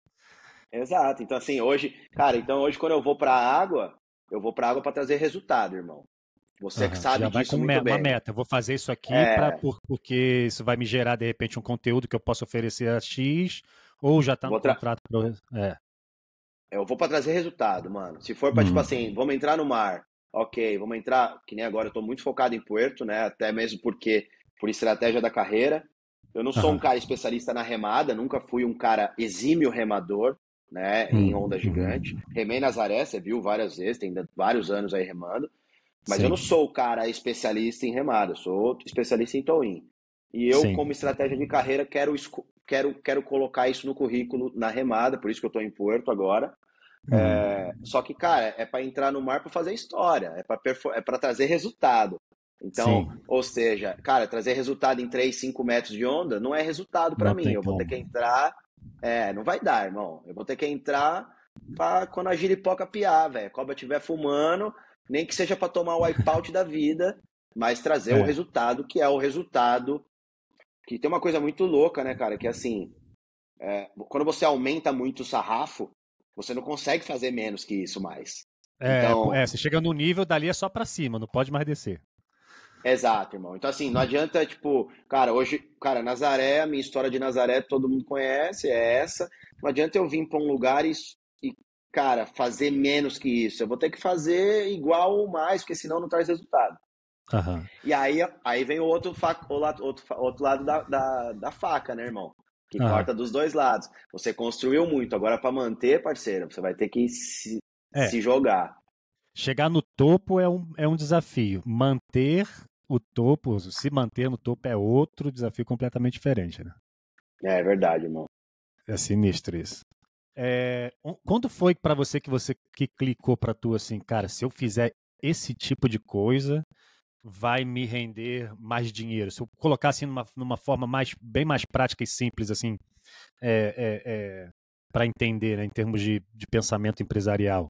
Exato. Então, assim, hoje, cara, então hoje quando eu vou para a água, eu vou para a água para trazer resultado, irmão. Você uhum. que sabe Já vai disso com muito me bem. uma meta. Eu vou fazer isso aqui é... pra, por, porque isso vai me gerar, de repente, um conteúdo que eu posso oferecer a X, ou já está no tra... contrato. Pra... É. Eu vou para trazer resultado, mano. Se for para, tipo uhum. assim, vamos entrar no mar. Ok, vamos entrar. Que nem agora, eu tô muito focado em Puerto, né? Até mesmo porque, por estratégia da carreira. Eu não sou um cara especialista na remada, nunca fui um cara exímio remador, né? Em onda gigante. Remei Nazaré, você viu várias vezes, tem vários anos aí remando. Mas Sim. eu não sou o cara especialista em remada, eu sou especialista em towing. E eu, Sim. como estratégia de carreira, quero, quero, quero colocar isso no currículo na remada, por isso que eu estou em Porto agora. Uhum. É, só que, cara, é para entrar no mar para fazer história, é para é pra trazer resultado. Então, Sim. ou seja, cara, trazer resultado em 3, 5 metros de onda não é resultado para mim. Eu vou ter que entrar. É, não vai dar, irmão. Eu vou ter que entrar pra quando a giripoca piar, velho. Cobra estiver fumando, nem que seja para tomar o wipeout da vida, mas trazer é. resultado, que é o resultado. Que tem uma coisa muito louca, né, cara? Que assim, é, quando você aumenta muito o sarrafo, você não consegue fazer menos que isso mais. É, então... é você chega no nível, dali é só para cima, não pode mais descer. Exato, irmão. Então, assim, não hum. adianta, tipo, cara, hoje, cara, Nazaré, a minha história de Nazaré todo mundo conhece, é essa. Não adianta eu vir para um lugar e, e, cara, fazer menos que isso. Eu vou ter que fazer igual ou mais, porque senão não traz resultado. Uhum. E aí, aí vem o outro, faca, outro, outro lado da, da, da faca, né, irmão? que ah. corta dos dois lados. Você construiu muito, agora para manter, parceiro, você vai ter que se, é. se jogar. Chegar no topo é um, é um desafio. Manter o topo, se manter no topo é outro desafio completamente diferente, né? É, é verdade, irmão. É sinistro isso. É, quando foi para você que você que clicou para tu assim, cara, se eu fizer esse tipo de coisa, vai me render mais dinheiro. Se eu colocar assim numa, numa forma mais, bem mais prática e simples, assim, é, é, é, para entender, né, em termos de, de pensamento empresarial,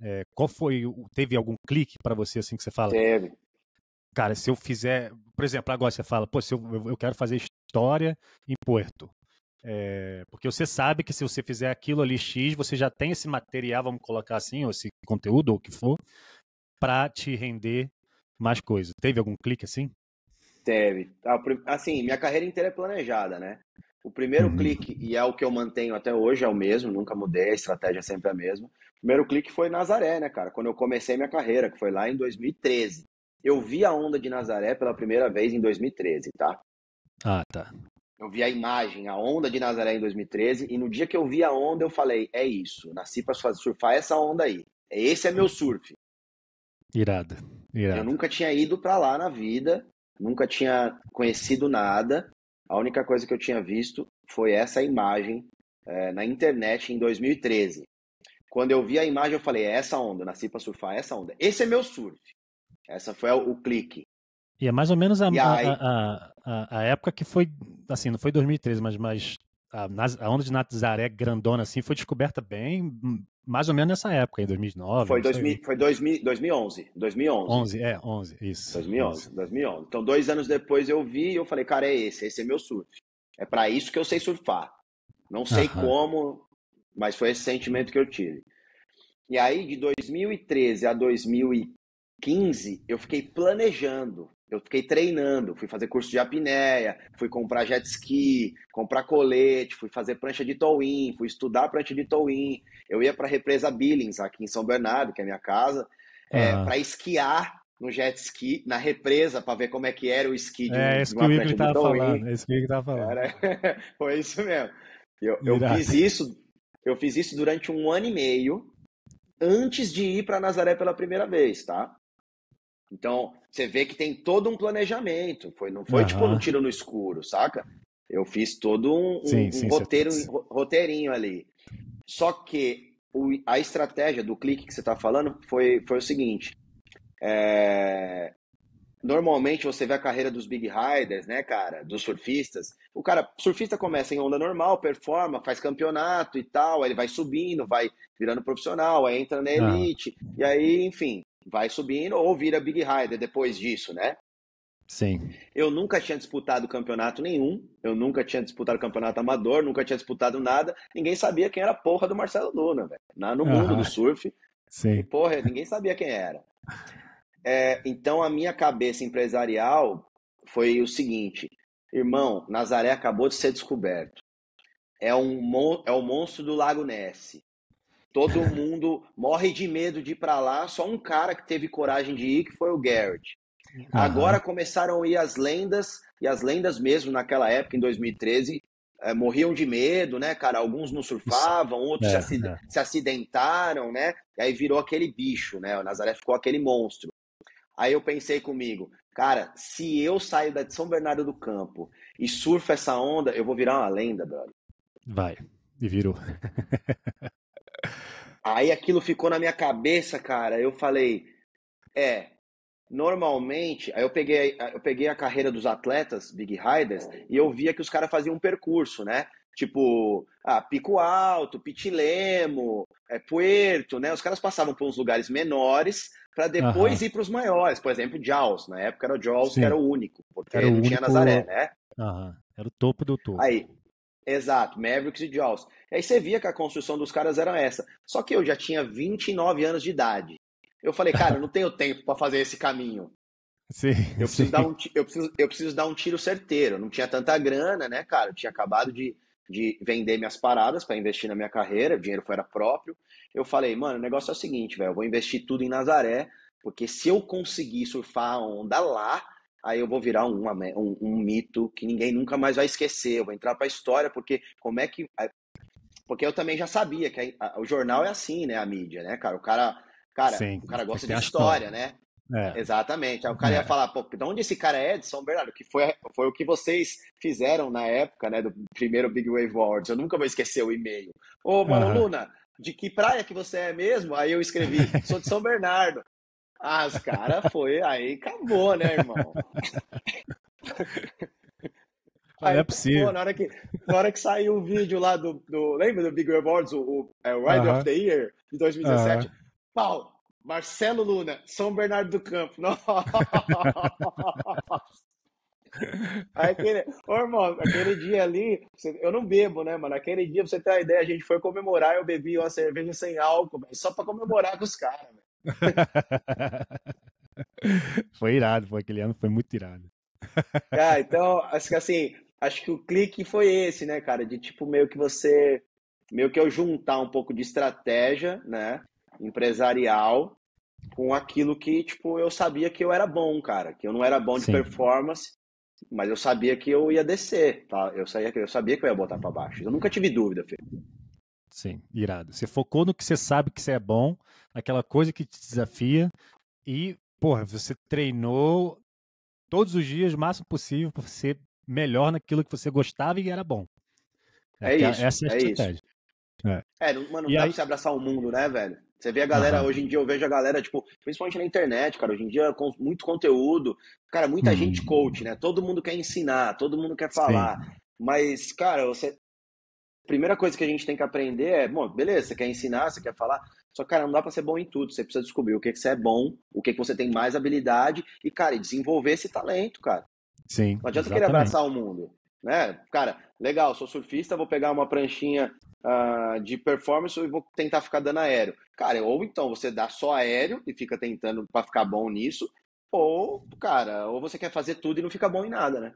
é, qual foi, teve algum clique para você assim que você fala? Teve. Cara, se eu fizer, por exemplo, agora você fala, pô, se eu, eu quero fazer história em Porto, é, porque você sabe que se você fizer aquilo ali X, você já tem esse material, vamos colocar assim, ou esse conteúdo, ou o que for, para te render mais coisa. Teve algum clique assim? Teve. Ah, assim, minha carreira inteira é planejada, né? O primeiro uhum. clique, e é o que eu mantenho até hoje, é o mesmo, nunca mudei, a estratégia é sempre a mesma. O primeiro clique foi Nazaré, né, cara? Quando eu comecei minha carreira, que foi lá em 2013. Eu vi a onda de Nazaré pela primeira vez em 2013, tá? Ah, tá. Eu vi a imagem, a onda de Nazaré em 2013, e no dia que eu vi a onda, eu falei: é isso, nasci pra surfar essa onda aí. É, esse é meu surf. Irada. Eu nunca tinha ido para lá na vida, nunca tinha conhecido nada. A única coisa que eu tinha visto foi essa imagem é, na internet em 2013. Quando eu vi a imagem, eu falei: é essa onda, nasci para surfar, é essa onda. Esse é meu surf. Essa foi o, o clique. E é mais ou menos a, aí... a, a, a, época que foi, assim, não foi 2013, mas, mas a, onda de Nazaré grandona assim foi descoberta bem hum, mais ou menos nessa época, em 2009. Foi, 2000, foi 2000, 2011. 2011. 11, é, 11, isso. 2011, 11. 2011. Então, dois anos depois eu vi e eu falei, cara, é esse, esse é meu surf. É para isso que eu sei surfar. Não sei Aham. como, mas foi esse sentimento que eu tive. E aí, de 2013 a 2015, eu fiquei planejando, eu fiquei treinando, fui fazer curso de apneia, fui comprar jet ski, comprar colete, fui fazer prancha de tow fui estudar prancha de tow Eu ia para a represa Billings, aqui em São Bernardo, que é minha casa, é, ah. para esquiar no jet ski, na represa, para ver como é que era o esqui de, é, isso de uma que prancha de tow É isso que eu estava falando. Era... *laughs* Foi isso mesmo. Eu, eu fiz isso, eu fiz isso durante um ano e meio antes de ir para Nazaré pela primeira vez, tá? Então, você vê que tem todo um planejamento. Foi, não foi uhum. tipo um tiro no escuro, saca? Eu fiz todo um, sim, um, sim, roteiro, roteirinho ali. Só que o, a estratégia do clique que você está falando foi, foi o seguinte. É... Normalmente você vê a carreira dos big riders, né, cara? Dos surfistas. O cara, surfista começa em onda normal, performa, faz campeonato e tal, aí ele vai subindo, vai virando profissional, aí entra na elite, ah. e aí, enfim, vai subindo ou vira Big Rider depois disso, né? Sim. Eu nunca tinha disputado campeonato nenhum, eu nunca tinha disputado campeonato amador, nunca tinha disputado nada. Ninguém sabia quem era a porra do Marcelo Luna, velho. No mundo do surf. Sim. E, porra, ninguém sabia quem era. É, então a minha cabeça empresarial foi o seguinte: irmão, Nazaré acabou de ser descoberto. É um, mon é um monstro do Lago Ness. Todo mundo morre de medo de ir para lá, só um cara que teve coragem de ir, que foi o Garrett. Uhum. Agora começaram a ir as lendas, e as lendas mesmo naquela época, em 2013, é, eh, morriam de medo, né, cara? Alguns não surfavam, outros é, se, acid é. se, acidentaram, né? E aí virou aquele bicho, né? O Nazaré ficou aquele monstro. Aí eu pensei comigo, cara, se eu saio da de São Bernardo do Campo e surfo essa onda, eu vou virar uma lenda, brother. Vai, e virou. *laughs* Aí aquilo ficou na minha cabeça, cara. Eu falei, é, normalmente, aí eu peguei, eu peguei a carreira dos atletas, Big Riders, e eu via que os caras faziam um percurso, né? Tipo, ah, Pico Alto, Pitilemo, é, Puerto, né? Os caras passavam por uns lugares menores para depois ir para os maiores. Por exemplo, Jaws, na época era o Jaws, Sim. que era o único, porque era o não único... tinha Nazaré, né? Era o topo do topo. Aí, Exato, Mavericks e Jaws. Aí você via que a construção dos caras era essa. Só que eu já tinha 29 anos de idade. Eu falei, cara, eu não tenho tempo para fazer esse caminho. Sim, eu, *laughs* preciso sim. Dar um, eu, preciso, eu preciso dar um tiro certeiro. não tinha tanta grana, né, cara? Eu tinha acabado de, de vender minhas paradas para investir na minha carreira, o dinheiro era próprio. Eu falei, mano, o negócio é o seguinte, velho, eu vou investir tudo em Nazaré, porque se eu conseguir surfar a onda lá, aí eu vou virar um, um, um, mito que ninguém nunca mais vai esquecer. Eu vou entrar para a história, porque como é que. É, porque eu também já sabia que a, a, o jornal é assim, né? A mídia, né, cara? O cara, cara, Sim, o cara gosta de história, né? É. Exatamente. Aí o cara é. ia falar, pô, de onde esse cara é de São Bernardo? Que foi, foi o que vocês fizeram na época, né? Do primeiro Big Wave Awards. Eu nunca vou esquecer o e-mail. Ô, mano, uhum. Luna, de que praia que você é mesmo? Aí eu escrevi, sou de São Bernardo. Ah, os caras foi, aí acabou, né, irmão? É aí, é possível. Pô, na, hora que, na hora que saiu o vídeo lá do, do. Lembra do Big Rewards, o, o é, uh -huh. of the Year de 2017? Uh -huh. Pau! Marcelo Luna, São Bernardo do Campo. *laughs* Nossa! aquele, ô, irmão, aquele dia ali, eu não bebo, né, mano? Aquele dia, pra você ter uma ideia, a gente foi comemorar, eu bebi uma cerveja sem álcool, só pra comemorar com os caras, velho. *laughs* foi irado, foi aquele ano, foi muito irado. Ah, então, assim, acho que o clique foi esse, né, cara? De tipo, meio que você. Meio que eu juntar um pouco de estratégia, né? Empresarial com aquilo que, tipo, eu sabia que eu era bom, cara. Que eu não era bom de Sim. performance, mas eu sabia que eu ia descer, tá? Eu sabia, eu sabia que eu ia botar para baixo. Eu nunca tive dúvida, filho. Sim, irado. Você focou no que você sabe que você é bom aquela coisa que te desafia. E, porra, você treinou todos os dias o máximo possível para ser melhor naquilo que você gostava e era bom. É, é, é isso. Essa é a é estratégia. Isso. É, é não, mano, não e dá aí... pra você abraçar o mundo, né, velho? Você vê a galera, uhum. hoje em dia eu vejo a galera, tipo, principalmente na internet, cara, hoje em dia com muito conteúdo, cara, muita uhum. gente coach, né? Todo mundo quer ensinar, todo mundo quer falar. Sim. Mas, cara, você. Primeira coisa que a gente tem que aprender é, bom, beleza, você quer ensinar, você quer falar, só que, cara, não dá pra ser bom em tudo. Você precisa descobrir o que, que você é bom, o que, que você tem mais habilidade e, cara, desenvolver esse talento, cara. Sim. Não adianta exatamente. querer abraçar o mundo. Né? Cara, legal, sou surfista, vou pegar uma pranchinha uh, de performance e vou tentar ficar dando aéreo. Cara, ou então você dá só aéreo e fica tentando para ficar bom nisso, ou, cara, ou você quer fazer tudo e não fica bom em nada, né?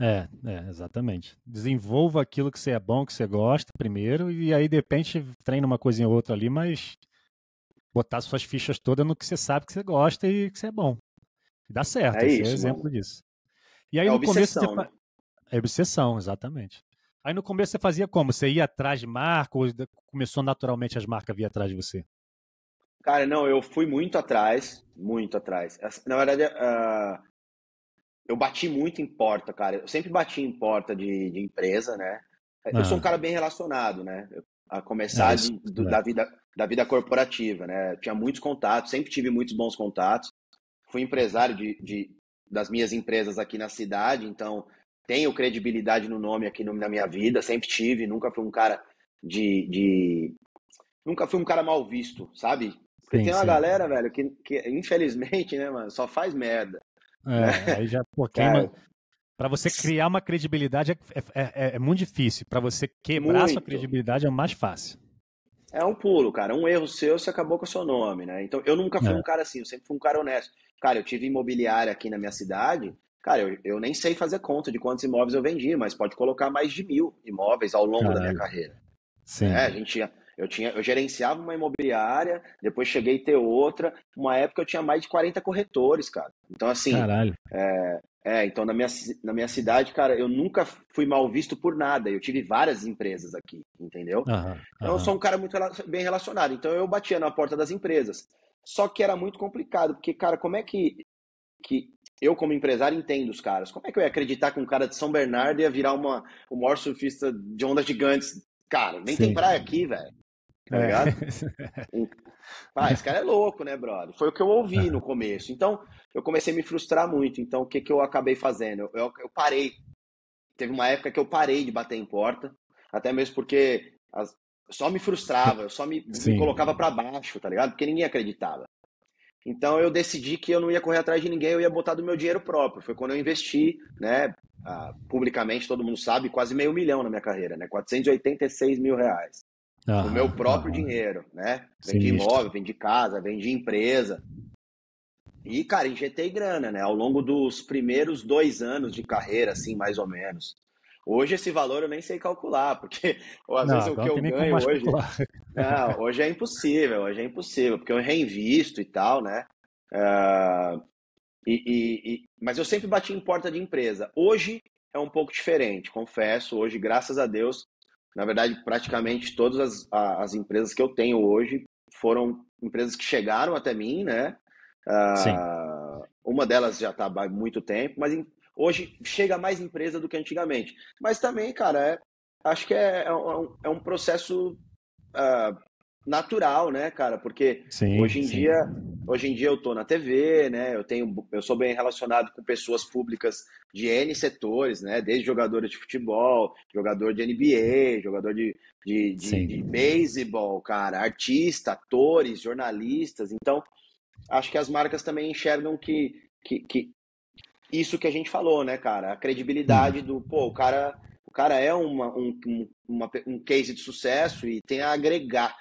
É, é, exatamente. Desenvolva aquilo que você é bom, que você gosta primeiro, e aí de repente treina uma coisinha ou outra ali, mas botar suas fichas todas no que você sabe que você gosta e que você é bom. dá certo, é esse é isso, é exemplo mano. disso. E aí é no obsessão, começo. Você né? É obsessão, exatamente. Aí no começo você fazia como? Você ia atrás de marca ou começou naturalmente as marcas vir atrás de você? Cara, não, eu fui muito atrás, muito atrás. Na verdade, uh, eu bati muito em porta, cara. Eu sempre bati em porta de, de empresa, né? Ah. Eu sou um ah. cara bem relacionado, né? A começar é, de, do, da vida da vida corporativa, né? Tinha muitos contatos, sempre tive muitos bons contatos. Fui empresário de, de das minhas empresas aqui na cidade, então tenho credibilidade no nome aqui no, na minha vida, sempre tive, nunca fui um cara de, de... nunca fui um cara mal visto, sabe? Porque sim, tem uma sim. galera, velho, que, que infelizmente, né, mano, só faz merda. É, *laughs* aí já, pô, queima, Para você criar uma credibilidade é, é, é, é muito difícil. Para você quebrar muito. sua credibilidade é mais fácil. É um pulo, cara. Um erro seu, você acabou com o seu nome, né? Então, eu nunca fui é. um cara assim, eu sempre fui um cara honesto. Cara, eu tive imobiliária aqui na minha cidade, cara, eu, eu nem sei fazer conta de quantos imóveis eu vendi, mas pode colocar mais de mil imóveis ao longo Caralho. da minha carreira. Sim. É, a gente tinha eu, tinha, eu gerenciava uma imobiliária, depois cheguei a ter outra. Uma época eu tinha mais de 40 corretores, cara. Então, assim. Caralho. É, é, então na minha, na minha cidade, cara, eu nunca fui mal visto por nada. Eu tive várias empresas aqui, entendeu? Uhum, então eu sou um cara muito bem relacionado. Então eu batia na porta das empresas. Só que era muito complicado, porque, cara, como é que, que eu, como empresário, entendo os caras? Como é que eu ia acreditar que um cara de São Bernardo ia virar uma, o maior surfista de ondas gigantes? Cara, nem Sim. tem praia aqui, velho tá é. ligado? Ah, *laughs* esse cara é louco, né, brother? Foi o que eu ouvi no começo. Então, eu comecei a me frustrar muito. Então, o que, que eu acabei fazendo? Eu, eu, eu parei. Teve uma época que eu parei de bater em porta, até mesmo porque as, só me frustrava, eu só me, me colocava para baixo, tá ligado? Porque ninguém acreditava. Então eu decidi que eu não ia correr atrás de ninguém, eu ia botar do meu dinheiro próprio. Foi quando eu investi, né? Ah, publicamente, todo mundo sabe, quase meio milhão na minha carreira, né? 486 mil reais. Ah, o meu próprio ah, dinheiro, né? Vendi imóvel, vendi casa, vendi empresa. E, cara, injetei grana, né? Ao longo dos primeiros dois anos de carreira, assim, mais ou menos. Hoje esse valor eu nem sei calcular, porque *laughs* ou às não, vezes o então que eu ganho hoje. *laughs* Não, hoje é impossível, hoje é impossível, porque eu reinvisto e tal, né? Uh, e, e, e, mas eu sempre bati em porta de empresa. Hoje é um pouco diferente, confesso. Hoje, graças a Deus, na verdade, praticamente todas as, as empresas que eu tenho hoje foram empresas que chegaram até mim, né? Ah, uma delas já está há muito tempo, mas hoje chega mais empresa do que antigamente. Mas também, cara, é, acho que é, é, um, é um, é processo ah, natural, né, cara? Porque sim, hoje em sim. dia Hoje em dia eu estou na TV, né? Eu tenho, eu sou bem relacionado com pessoas públicas de N setores, né? Desde jogador de futebol, jogador de NBA, jogador de, de, de, de beisebol, cara, artista, atores, jornalistas. Então, acho que as marcas também enxergam que, que, que isso que a gente falou, né, cara? A credibilidade uhum. do, pô, o cara, o cara é uma, um, uma, um case de sucesso e tem a agregar.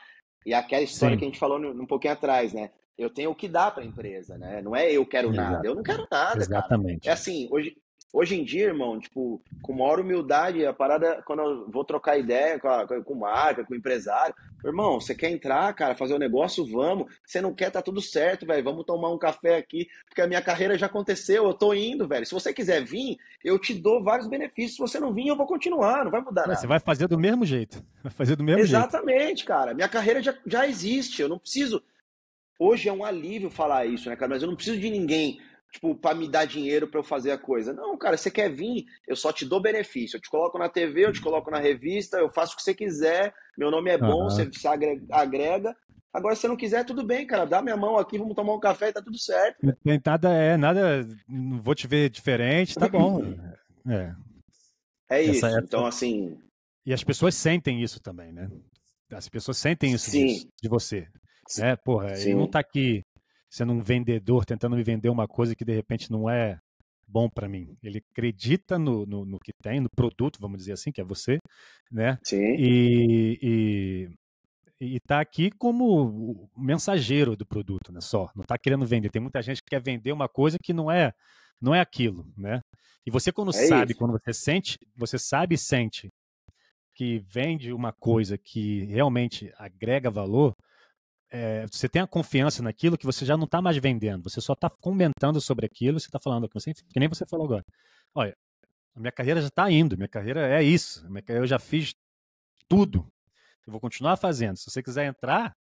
E aquela história Sim. que a gente falou um pouquinho atrás, né? eu tenho o que dá para a empresa, né? Não é eu quero nada, eu não quero nada. Exatamente. Cara. É assim, hoje, hoje em dia, irmão, tipo, com maior humildade, a parada, quando eu vou trocar ideia com, a, com marca, com empresário, irmão, você quer entrar, cara, fazer o um negócio, vamos. Você não quer, tá tudo certo, velho, vamos tomar um café aqui, porque a minha carreira já aconteceu, eu tô indo, velho. Se você quiser vir, eu te dou vários benefícios. Se você não vir, eu vou continuar, não vai mudar nada. Você vai fazer do mesmo jeito, *laughs* vai fazer do mesmo Exatamente, jeito. Exatamente, cara, minha carreira já, já existe, eu não preciso Hoje é um alívio falar isso, né, cara? Mas eu não preciso de ninguém, tipo, para me dar dinheiro para eu fazer a coisa. Não, cara, você quer vir, eu só te dou benefício. Eu te coloco na TV, eu te coloco na revista, eu faço o que você quiser. Meu nome é bom, uhum. você se agrega. Agora, se você não quiser, tudo bem, cara. Dá minha mão aqui, vamos tomar um café e tá tudo certo. Cara. Nada é, nada. Não vou te ver diferente, tá bom. É. É isso. Época... Então, assim. E as pessoas sentem isso também, né? As pessoas sentem isso Sim. de você né? Porra, Sim. ele não tá aqui sendo um vendedor tentando me vender uma coisa que de repente não é bom para mim. Ele acredita no, no, no, que tem, no produto, vamos dizer assim, que é você, né? Sim. E, e, e tá aqui como mensageiro do produto, né? Só. Não tá querendo vender. Tem muita gente que quer vender uma coisa que não é não é aquilo, né? E você quando é sabe, isso. quando você sente, você sabe e sente que vende uma coisa que realmente agrega valor, é, você tem a confiança naquilo que você já não está mais vendendo, você só está comentando sobre aquilo, você está falando que, você, que nem você falou agora. Olha, a minha carreira já está indo, minha carreira é isso, minha carreira, eu já fiz tudo, eu vou continuar fazendo. Se você quiser entrar,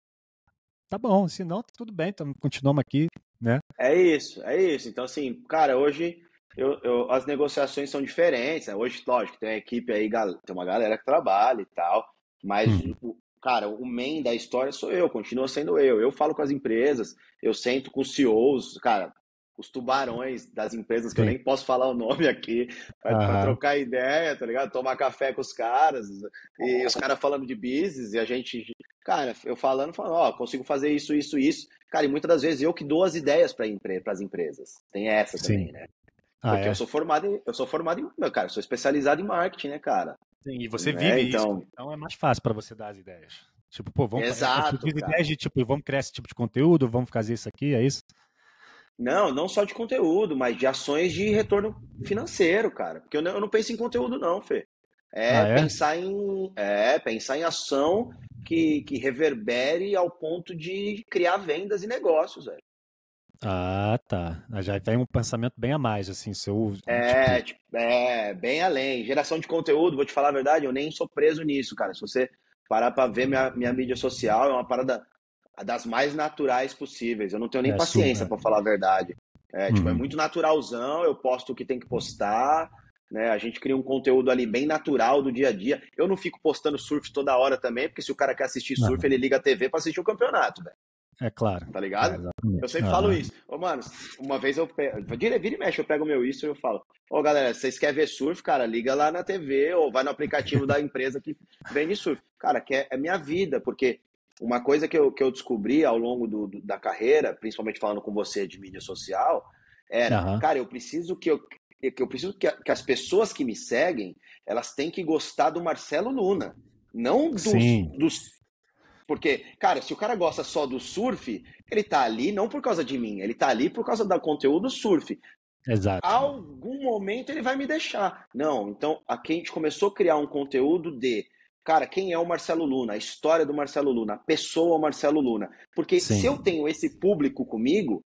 tá bom, se não, tá tudo bem, então continuamos aqui, né? É isso, é isso. Então, assim, cara, hoje eu, eu, as negociações são diferentes, né? Hoje, lógico, tem uma equipe aí, tem uma galera que trabalha e tal, mas hum cara, o main da história sou eu, continua sendo eu. Eu falo com as empresas, eu sento com os CEOs, cara, os tubarões das empresas, que Sim. eu nem posso falar o nome aqui, para trocar ideia, tá ligado? Tomar café com os caras, e os caras falando de business, e a gente, cara, eu falando, falando, ó, oh, consigo fazer isso, isso, isso. Cara, e muitas das vezes eu que dou as ideias para empre as empresas. Tem essa também, Sim. né? Ah, Porque ah, é? eu sou formado em, eu sou formado em, meu cara, eu sou especializado em marketing, né, cara? Sim, e você né, vive então... isso, então é mais fácil para você dar as ideias. Tipo, pô, vamos Exato, fazer ideias de tipo, vamos criar esse tipo de conteúdo, vamos fazer isso aqui, é isso? Não, não só de conteúdo, mas de ações de retorno financeiro, cara. Porque eu não, eu não penso em conteúdo, não, Fê. É, ah, é? pensar em é pensar em ação que, que reverbere ao ponto de criar vendas e negócios, velho. Ah, tá. Ah, já tem um pensamento bem a mais, assim, seu. Tipo é, tipo... é, bem além. Geração de conteúdo, vou te falar a verdade, eu nem sou preso nisso, cara. Se você parar pra ver minha, minha mídia social, é uma parada das mais naturais possíveis. Eu não tenho nem é paciência para né? falar a verdade. É, hum. tipo, é uhum. muito naturalzão, eu posto o que tem que postar, né? A gente cria um conteúdo ali bem natural do dia a dia. Eu não fico postando surf toda hora também, porque se o cara quer assistir surf, não. ele liga a TV para assistir o campeonato, velho. É claro. Tá ligado? É eu sempre ah. falo isso. Ô, mano, uma vez eu pego. Vira, e mexe, eu pego meu isso e eu falo. Ô, galera, vocês querem ver surf, cara? Liga lá na TV ou vai no aplicativo da empresa que vende surf. Cara, que é, é minha vida, porque uma coisa que eu, que eu descobri ao longo do, do, da carreira, principalmente falando com você de mídia social, era, uhum. cara, eu preciso que eu. Que eu preciso que, que as pessoas que me seguem, elas têm que gostar do Marcelo Luna. Não dos, Sim. dos porque, cara, se o cara gosta só do surf, ele tá ali não por causa de mim, ele tá ali por causa do conteúdo surf. Exato. Algum momento ele vai me deixar. Não, então aqui a gente começou a criar um conteúdo de cara, quem é o Marcelo Luna, a história do Marcelo Luna, a pessoa Marcelo Luna. Porque Sim. se eu tenho esse público comigo,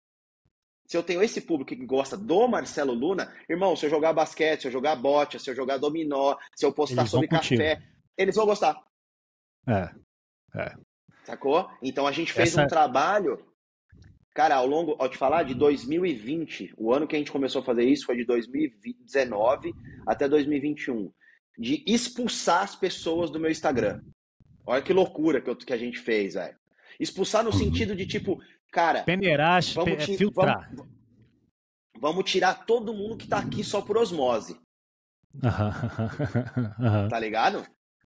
se eu tenho esse público que gosta do Marcelo Luna, irmão, se eu jogar basquete, se eu jogar bote, se eu jogar dominó, se eu postar eles sobre café, contigo. Né? eles vão gostar. É. É. Sacou? Então a gente fez Essa... um trabalho. Cara, ao longo, ao te falar, de 2020, o ano que a gente começou a fazer isso foi de 2019 até 2021, de expulsar as pessoas do meu Instagram. Olha que loucura que, eu, que a gente fez, velho. Expulsar no uhum. sentido de tipo, cara. Peneirar, vamos te, é, filtrar. Vamos, vamos, tirar todo mundo que tá aqui só por osmose. *laughs* Tá ligado?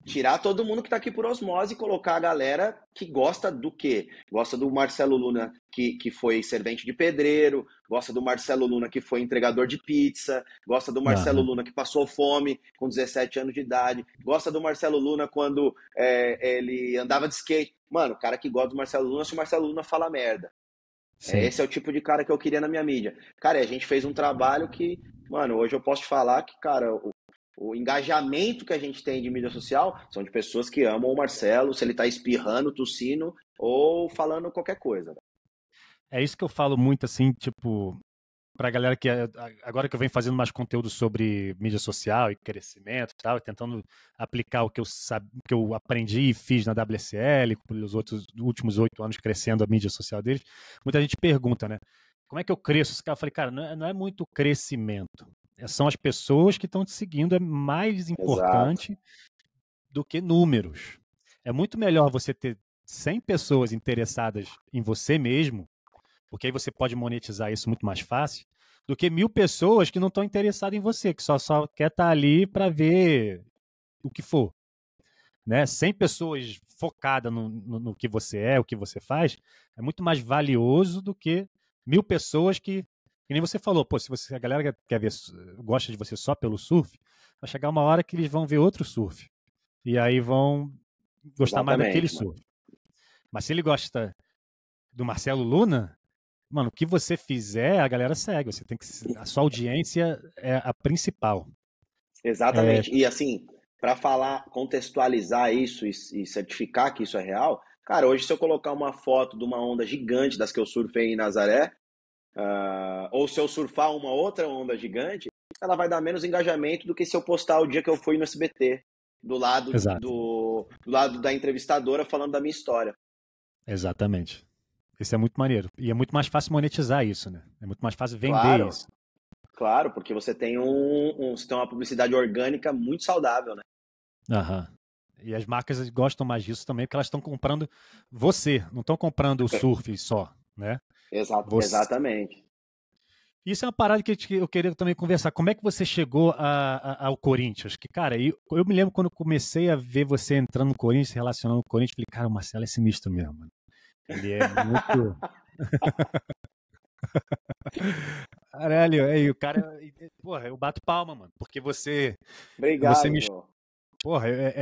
tirar todo mundo que está aqui por osmose e colocar a galera que gosta do quê? Gosta do Marcelo Luna, que, que foi servente de pedreiro, gosta do Marcelo Luna, que foi entregador de pizza, gosta do Marcelo Luna, que passou fome com 17 anos de idade, gosta do Marcelo Luna quando é, ele andava de skate. Mano, o cara que gosta do Marcelo Luna, se o Marcelo Luna fala merda. Esse é o tipo de cara que eu queria na minha mídia. Cara, a gente fez um trabalho que, mano, hoje eu posso te falar que, cara, o engajamento que a gente tem de mídia social são de pessoas que amam o Marcelo, se ele está espirrando, tossindo ou falando qualquer coisa. É isso que eu falo muito, assim, tipo, para a galera que agora que eu venho fazendo mais conteúdo sobre mídia social e crescimento e tal, e tentando aplicar o que eu, sabe, que eu aprendi e fiz na WSL, pelos outros últimos oito anos crescendo a mídia social deles, muita gente pergunta, né? Como é que eu cresço? Esse cara, eu falei, cara, não é, não é muito crescimento. É, são as pessoas que estão te seguindo, é mais importante Exato. do que números. É muito melhor você ter 100 pessoas interessadas em você mesmo, porque aí você pode monetizar isso muito mais fácil, do que mil pessoas que não estão interessadas em você, que só, só quer estar tá ali para ver o que for. Né? 100 pessoas focadas no, no, no que você é, o que você faz, é muito mais valioso do que mil pessoas que e nem você falou, pô, se você, a galera quer ver, gosta de você só pelo surf, vai chegar uma hora que eles vão ver outro surf. E aí vão gostar Exatamente, mais daquele surf. Mas se ele gosta do Marcelo Luna, mano, o que você fizer, a galera segue. Você tem que. A sua audiência é a principal. Exatamente. É... E assim, para falar, contextualizar isso e, e, certificar que isso é real, cara, hoje se eu colocar uma foto de uma onda gigante das que eu surfei em Nazaré, uh, ou se eu surfar uma outra onda gigante, ela vai dar menos engajamento do que se eu postar o dia que eu fui no SBT, do lado, do, do lado da entrevistadora falando da minha história. Exatamente. Isso é muito maneiro. E é muito mais fácil monetizar isso, né? É muito mais fácil vender claro. isso. Claro, porque você tem um, um, você tem uma publicidade orgânica muito saudável, né? Aham. E as marcas gostam mais disso também, porque elas estão comprando você, não estão comprando o é. surf só, né? Exato, você... Exatamente. Isso é uma parada que eu queria também conversar. Como é que você chegou a, a, ao Corinthians? Que, cara, eu, eu, me lembro quando comecei a ver você entrando no Corinthians, se relacionando com o Corinthians, falei, cara, o Marcelo é sinistro mesmo. Mano. Ele é muito. *laughs* Caralho, aí é, o cara. Porra, eu bato palma, mano. Porque você. Obrigado. Você me, porra, é,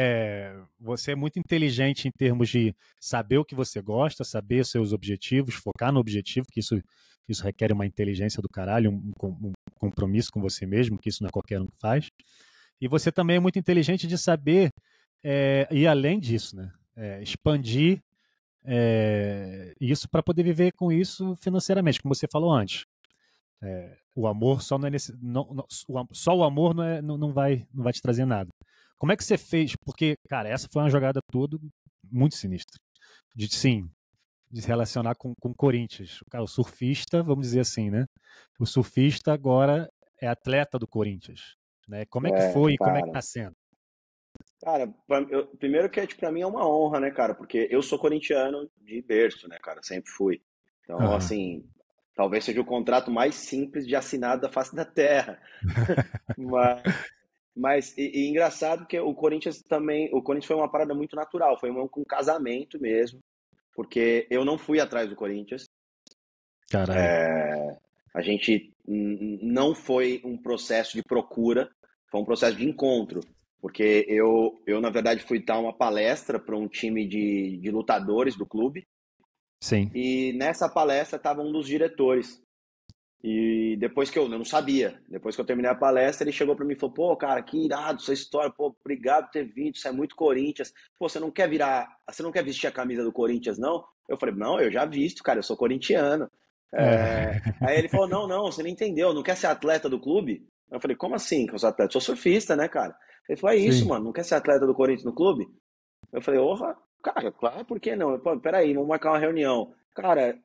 é, você é muito inteligente em termos de saber o que você gosta, saber seus objetivos, focar no objetivo, que isso, isso requer uma inteligência do caralho, um, um compromisso com você mesmo, que isso não é qualquer um que faz. E você também é muito inteligente de saber, é, e além disso, né, é, expandir é, isso para poder viver com isso financeiramente, como você falou antes. É, o amor só não é nesse, não, não, só o amor não, é, não, não, vai não vai te trazer nada. Como é que você fez? Porque, cara, essa foi uma jogada toda muito sinistra. De sim, de se relacionar com o Corinthians. Cara, o surfista, vamos dizer assim, né? O surfista agora é atleta do Corinthians. Né? Como é, é que foi e como é que tá sendo? Cara, pra, eu, primeiro que é, tipo, pra mim é uma honra, né, cara? Porque eu sou corintiano de berço, né, cara? Sempre fui. Então, uhum. assim, talvez seja o contrato mais simples de assinar da face da terra. *laughs* mas, mas e, e engraçado que o Corinthians também, o Corinthians foi uma parada muito natural, foi um, um casamento mesmo, porque eu não fui atrás do Corinthians. Caralho. É, a gente não foi um processo de procura, foi um processo de encontro, porque eu, eu na verdade fui dar uma palestra para um time de, de lutadores do clube. Sim. E nessa palestra estava um dos diretores e depois que eu, eu não sabia, depois que eu terminei a palestra, ele chegou para mim e falou: pô, cara, que irado sua história, pô, obrigado por ter vindo, você é muito Corinthians. Pô, você não quer virar, você não quer vestir a camisa do Corinthians, não? Eu falei: não, eu já visto, cara, eu sou corintiano. É... é. Aí ele falou: não, não, você não entendeu, não quer ser atleta do clube? Eu falei: como assim que eu sou atleta? Eu sou surfista, né, cara? Ele falou: é isso, Sim. mano, não quer ser atleta do Corinthians no clube? Eu falei: porra, cara, claro, por que não? Eu, pô, peraí, vamos marcar uma reunião. Cara,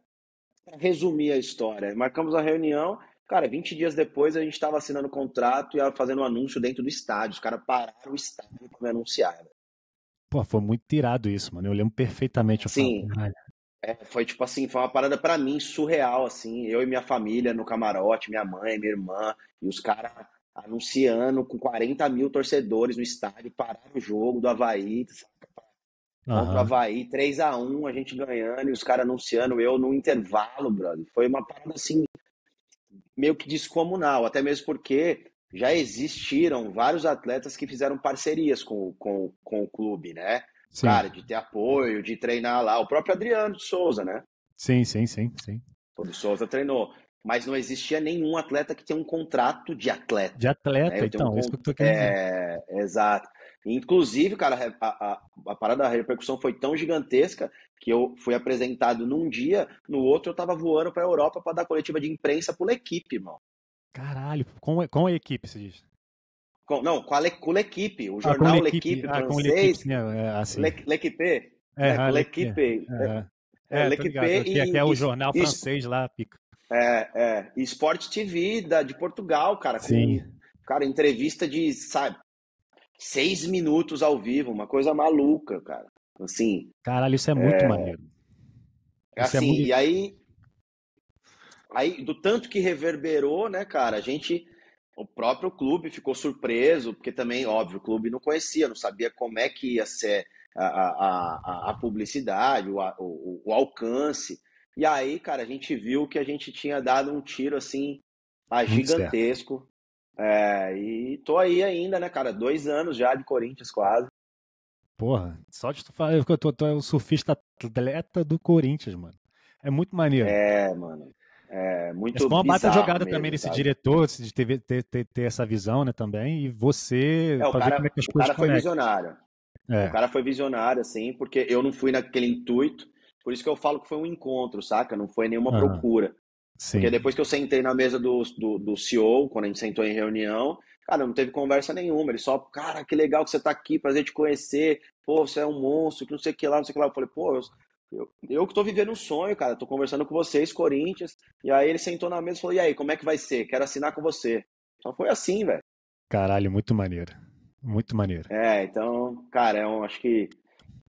resumir a história, marcamos a reunião. Cara, 20 dias depois a gente estava assinando o contrato e fazendo um anúncio dentro do estádio. Os caras pararam o estádio para me anunciar. Pô, foi muito tirado isso, mano. Eu lembro perfeitamente. Sim. é, foi tipo assim, foi uma parada para mim surreal, assim. Eu e minha família no camarote, minha mãe, minha irmã, e os caras anunciando com 40 mil torcedores no estádio, pararam o jogo do Havaí, Contra o Havaí, 3x1, a gente ganhando e os caras anunciando eu no intervalo, brother. Foi uma parada assim, meio que descomunal, até mesmo porque já existiram vários atletas que fizeram parcerias com, com, com o clube, né? Sim. Cara, de ter apoio, de treinar lá. O próprio Adriano de Souza, né? Sim, sim, sim, sim. O Souza treinou. Mas não existia nenhum atleta que tenha um contrato de atleta. De atleta, né? então, um... isso que eu tô querendo dizer. É, exato. Inclusive, cara, a, a, a parada da repercussão foi tão gigantesca que eu fui apresentado num dia, no outro eu tava voando pra Europa para dar coletiva de imprensa pela equipe, irmão. Caralho, com, com a equipe, se diz? Com, não, com a, Le, com equipe, ah, o jornal ah, L'Equipe ah, francês. Com é, assim. L'Equipe. É, é, ah, L'Equipe. É, é, é, é e, é o jornal e, francês lá, pica. É, é. Esporte TV da, de Portugal, cara. Com, Sim. Cara, entrevista de, sabe, Seis minutos ao vivo, uma coisa maluca, cara. Assim. Caralho, isso é muito é... maneiro. É assim, é muito... e aí. Aí, do tanto que reverberou, né, cara, a gente. O próprio clube ficou surpreso, porque também, óbvio, o clube não conhecia, não sabia como é que ia ser a, a, a, a publicidade, o, o, o alcance. E aí, cara, a gente viu que a gente tinha dado um tiro assim a gigantesco é, e tô aí ainda, né, cara? Dois anos já de Corinthians, quase. Porra, só de tu falar eu tô, tô é o surfista atleta do Corinthians, mano. É muito maneiro. É, mano. É muito Essa foi uma baita jogada mesmo, também desse diretor, de ter, ter, ter, ter, essa visão, né, também. E você. É, o cara, é o cara foi visionário. É. O cara foi visionário, assim, porque eu não fui naquele intuito. Por isso que eu falo que foi um encontro, saca? Não foi nenhuma ah. procura. Sim. Porque depois que eu sentei na mesa do, do, do CEO, quando a gente sentou em reunião, cara, não teve conversa nenhuma. Ele só, cara, que legal que você tá aqui, prazer te conhecer. Pô, você é um monstro, que não sei o que lá, não sei o que lá. Eu falei, pô, eu, eu, eu que tô vivendo um sonho, cara. Tô conversando com vocês, Corinthians. E aí ele sentou na mesa e falou, e aí, como é que vai ser? Quero assinar com você. Então foi assim, velho. Caralho, muito maneiro. Muito maneiro. É, então, cara, é um, acho que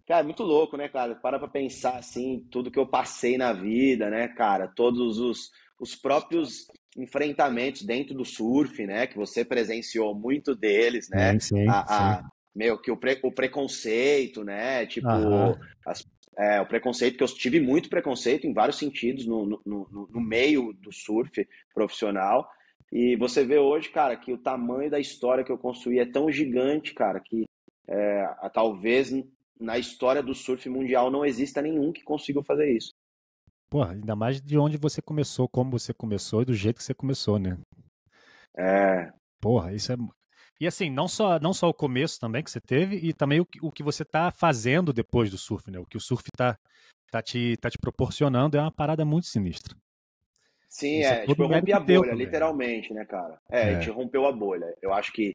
Cara, é muito louco, né, cara? Para pra pensar, assim, tudo que eu passei na vida, né, cara? Todos os, os próprios enfrentamentos dentro do surf, né? Que você presenciou muito deles, né? Sim, sim, a, a, meu, que o, pre, o preconceito, né? Tipo, as, é, o preconceito, que eu tive muito preconceito em vários sentidos no, no, no, no meio do surf profissional. E você vê hoje, cara, que o tamanho da história que eu construí é tão gigante, cara, que é, talvez na história do surf mundial não exista nenhum que consiga fazer isso. Porra, ainda mais de onde você começou, como você começou e do jeito que você começou, né? É. Porra, isso é. E assim, não só, não só o começo também que você teve, e também o, o que você está fazendo depois do surf, né? O que o surf está tá te, tá te proporcionando é uma parada muito sinistra. Sim, Isso é, é tipo, eu rompi a bolha, teu, né? literalmente, né, cara? É, é, a gente rompeu a bolha. Eu acho que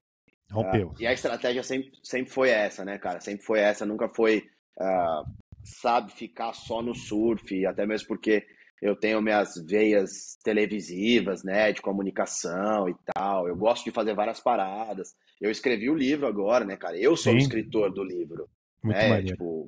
Tá? Rompeu. Uh, e a estratégia sempre, sempre foi essa, né, cara? Sempre foi essa, nunca foi, uh, sabe, ficar só no surf, até mesmo porque eu tenho minhas veias televisivas, né, de comunicação e tal. Eu gosto de fazer várias paradas. Eu escrevi o livro agora, né, cara? Eu sou Sim. o escritor do livro. Muito né? Tipo,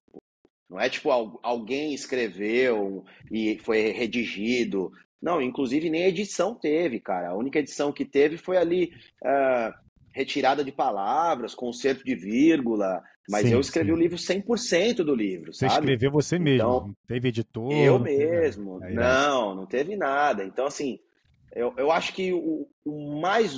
não é tipo alguém escreveu e foi redigido. Não, inclusive nem edição teve, cara. A única edição que teve foi ali. Uh, retirada de palavras, conserto de vírgula, mas sim, eu escrevi sim. o livro 100% do livro, você sabe? escreveu você mesmo, então, não teve editor? Eu mesmo, teve... É não, não teve nada. Então, assim, eu, eu acho que o, o mais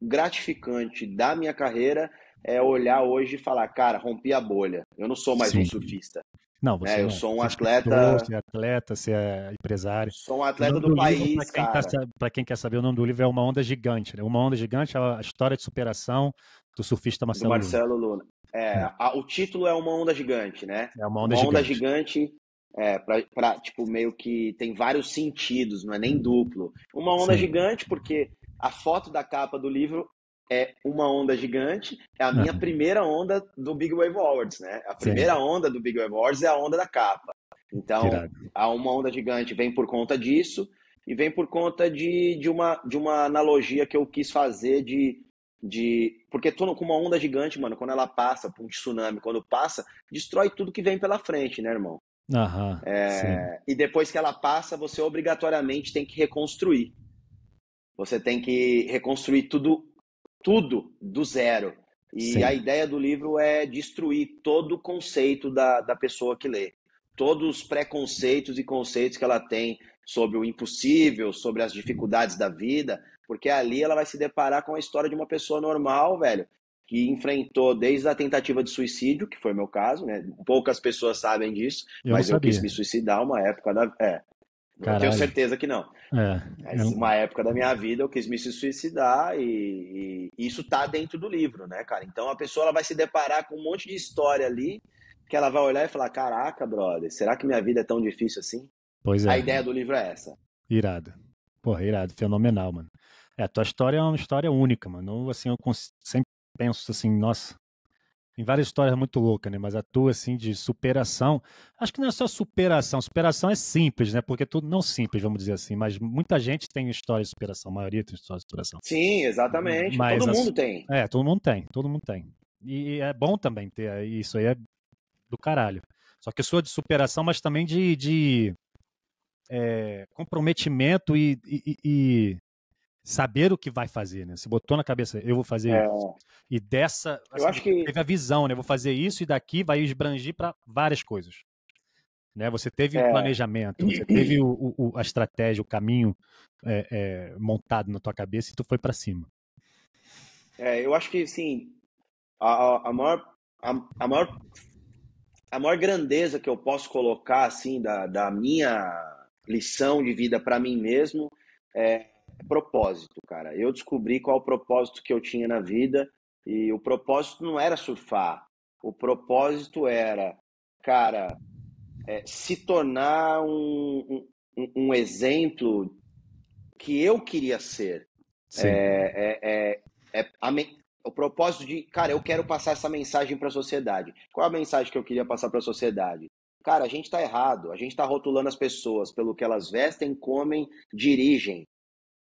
gratificante da minha carreira é olhar hoje e falar, cara, rompi a bolha, eu não sou mais sim. um surfista, não, você é, eu não, sou um atleta. Escritor, você é atleta, você é empresário. Sou um atleta do, do, país, quem Tá, para quem quer saber, o nome do livro é Uma Onda Gigante. Né? Uma Onda Gigante é a história de superação do surfista Marcelo, do Marcelo Luna. Luna. É, é. A, o título é Uma Onda Gigante, né? É Uma Onda uma Gigante. Onda gigante é, pra, pra, tipo, meio que tem vários sentidos, não é nem uhum. duplo. Uma Onda Sim. Gigante porque a foto da capa do livro é uma onda gigante, é a minha uhum. primeira onda do Big Wave Awards, né? A primeira Sim. onda do Big Wave Awards é a onda da capa. Então, a uma onda gigante vem por conta disso e vem por conta de, de, uma, de uma analogia que eu quis fazer de, de porque tu com uma onda gigante, mano, quando ela passa, um tsunami, quando passa, destrói tudo que vem pela frente, né, irmão? Aham, é, e depois que ela passa, você obrigatoriamente tem que reconstruir. Você tem que reconstruir tudo tudo do zero. E Sim. a ideia do livro é destruir todo o conceito da, da pessoa que lê. Todos os preconceitos e conceitos que ela tem sobre o impossível, sobre as dificuldades da vida, porque ali ela vai se deparar com a história de uma pessoa normal, velho, que enfrentou desde a tentativa de suicídio, que foi meu caso, né? Poucas pessoas sabem disso, eu mas eu quis me suicidar uma época da. É. Caralho. Tenho certeza que não. É, mas eu... Uma época da minha vida eu quis me suicidar e, e isso tá dentro do livro, né, cara? Então a pessoa ela vai se deparar com um monte de história ali que ela vai olhar e falar: caraca, brother, será que minha vida é tão difícil assim? Pois é. A ideia do livro é essa. Irado. Porra, irado, fenomenal, mano. É, a tua história é uma história única, mano. assim, eu sempre penso assim, nossa, tem várias histórias muito loucas, né? Mas a tua, assim, de superação. Acho que não é só superação. Superação é simples, né? Porque é tudo não simples, vamos dizer assim. Mas muita gente tem história de superação. A maioria tem história de superação. Sim, exatamente. Mas todo a... mundo tem. É, todo mundo tem. Todo mundo tem. E é bom também ter isso aí. É do caralho. Só que sua de superação, mas também de, de é, comprometimento e, e, e saber o que vai fazer, né? Se botou na cabeça, eu vou fazer é... isso. E dessa, eu assim, acho que teve a visão, né? Vou fazer isso e daqui vai esbrangir para várias coisas. Né? Você teve o é... um planejamento, você teve o, o, a estratégia, o caminho é, é, montado na tua cabeça e tu foi para cima. É, eu acho que, sim, a, a, maior, a, a, maior, a maior grandeza que eu posso colocar, assim, da, da minha lição de vida para mim mesmo é propósito, cara. Eu descobri qual o propósito que eu tinha na vida e o propósito não era surfar. O propósito era, cara, é, se tornar um, um, um, exemplo que eu queria ser. É, é, é, é, a, o propósito de, cara, eu quero passar essa mensagem para a sociedade. Qual a mensagem que eu queria passar para a sociedade? Cara, a gente está errado, a gente está rotulando as pessoas pelo que elas vestem, comem, dirigem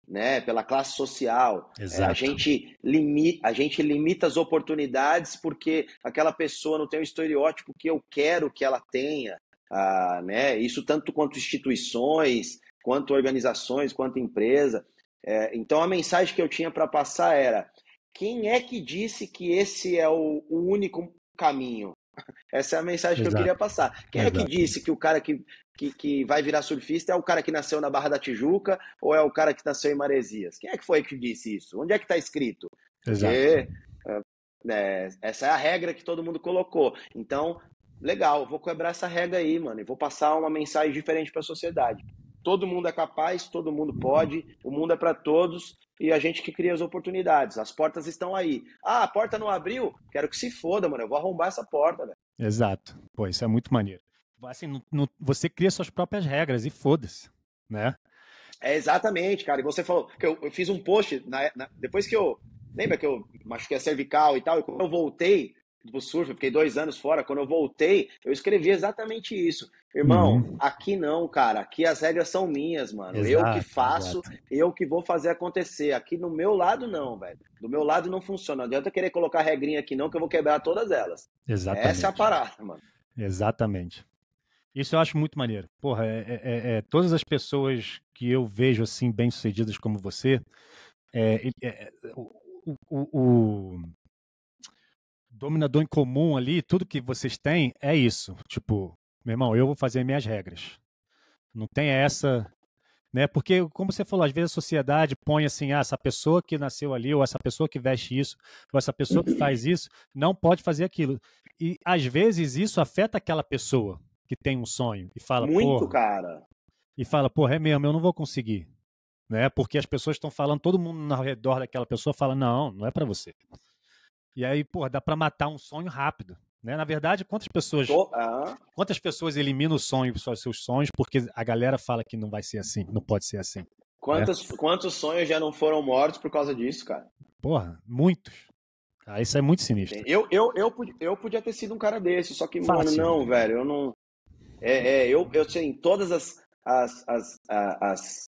né, pela classe social. É, a, gente limita, a gente limita as oportunidades porque aquela pessoa não tem o estereótipo que eu quero que ela tenha. Ah, né? Isso tanto quanto instituições, quanto organizações, quanto empresa. É, então a mensagem que eu tinha para passar era: quem é que disse que esse é o, o único caminho? *laughs* Essa é a mensagem Exato. que eu queria passar. Quem Exato. é que disse que o cara que que, que vai virar surfista é o cara que nasceu na Barra da Tijuca ou é o cara que nasceu em Maresias? Quem é que foi que disse isso? Onde é que está escrito? Exato. Porque, é, é, essa é a regra que todo mundo colocou. Então, legal, vou quebrar essa regra aí, mano, e vou passar uma mensagem diferente para a sociedade. Todo mundo é capaz, todo mundo pode, o mundo é para todos e a gente que cria as oportunidades. As portas estão aí. Ah, a porta não abriu? Quero que se foda, mano, eu vou arrombar essa porta, velho. Exato. Pô, isso é muito maneiro assim, no, no, você cria suas próprias regras e foda-se, né? É exatamente, cara. E você falou que eu, eu fiz um post na, na, depois que eu lembra que eu machuquei a cervical e tal. E quando eu voltei do tipo, surf, eu fiquei dois anos fora. Quando eu voltei, eu escrevi exatamente isso, irmão. Uhum. Aqui não, cara. Aqui as regras são minhas, mano. Exato, eu que faço, exato. eu que vou fazer acontecer. Aqui no meu lado não, velho. Do meu lado não funciona. Não adianta querer colocar regrinha aqui não, que eu vou quebrar todas elas. Exatamente. Essa é a parada, mano. Exatamente. Isso eu acho muito maneiro. Porra, é, é, é, é todas as pessoas que eu vejo assim bem-sucedidas como você, é, é, é o, o, o dominador em comum ali, tudo que vocês têm é isso. Tipo, meu irmão, eu vou fazer minhas regras. Não tem essa. Né? Porque, como você falou, às vezes a sociedade põe assim: ah, essa pessoa que nasceu ali, ou essa pessoa que veste isso, ou essa pessoa que faz isso, não pode fazer aquilo. E às vezes isso afeta aquela pessoa que tem um sonho e fala muito cara e fala porra é mesmo eu não vou conseguir né porque as pessoas estão falando todo mundo ao redor daquela pessoa fala não não é para você e aí porra dá para matar um sonho rápido né na verdade quantas pessoas Tô, ah. quantas pessoas eliminam o sonho seus sonhos porque a galera fala que não vai ser assim não pode ser assim quantos né? quantos sonhos já não foram mortos por causa disso cara porra muitos ah, isso é muito sinistro. Eu, eu, eu, eu, podia ter sido um cara desse, só que, Fácil, mano, não, velho, eu não. É, é eu, eu sei todas as, as, as, as,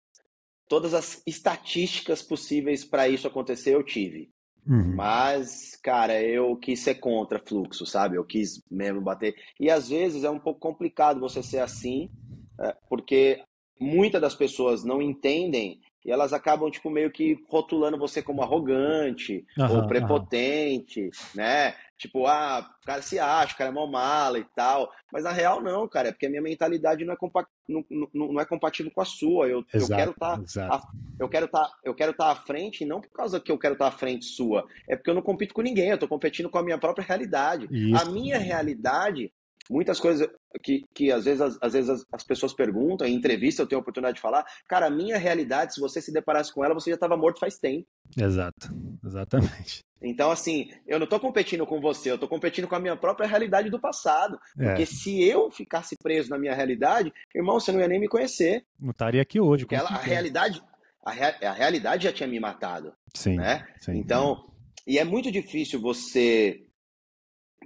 todas as estatísticas possíveis para isso acontecer, eu tive. Uhum. Mas, cara, eu quis ser contra fluxo, sabe? Eu quis mesmo bater. E às vezes é um pouco complicado você ser assim, é, porque muitas das pessoas não entendem e elas acabam tipo meio que rotulando você como arrogante aham, ou prepotente, aham. né? Tipo, ah, o cara se acha, o cara é mó mala e tal. Mas na real não, cara, é porque a minha mentalidade não é, compa não, não, não é compatível com a sua. Eu, exato, eu quero tá estar eu quero tá, eu quero tá à frente, não por causa que eu quero estar tá à frente sua, é porque eu não compito com ninguém, eu estou competindo com a minha própria realidade. Isso, a minha realidade muitas coisas que, que às vezes, às, às vezes as, as, pessoas perguntam, em entrevista eu tenho a oportunidade de falar, cara, a minha realidade, se você se deparasse com ela, você já estava morto faz tempo. Exato, exatamente. Então, assim, eu não estou competindo com você, eu estou competindo com a minha própria realidade do passado. É. Porque se eu ficasse preso na minha realidade, irmão, você não ia nem me conhecer. Não estaria aqui hoje. Porque ela, a realidade a, rea, a realidade já tinha me matado. Sim, né? sim. Então, e é muito difícil você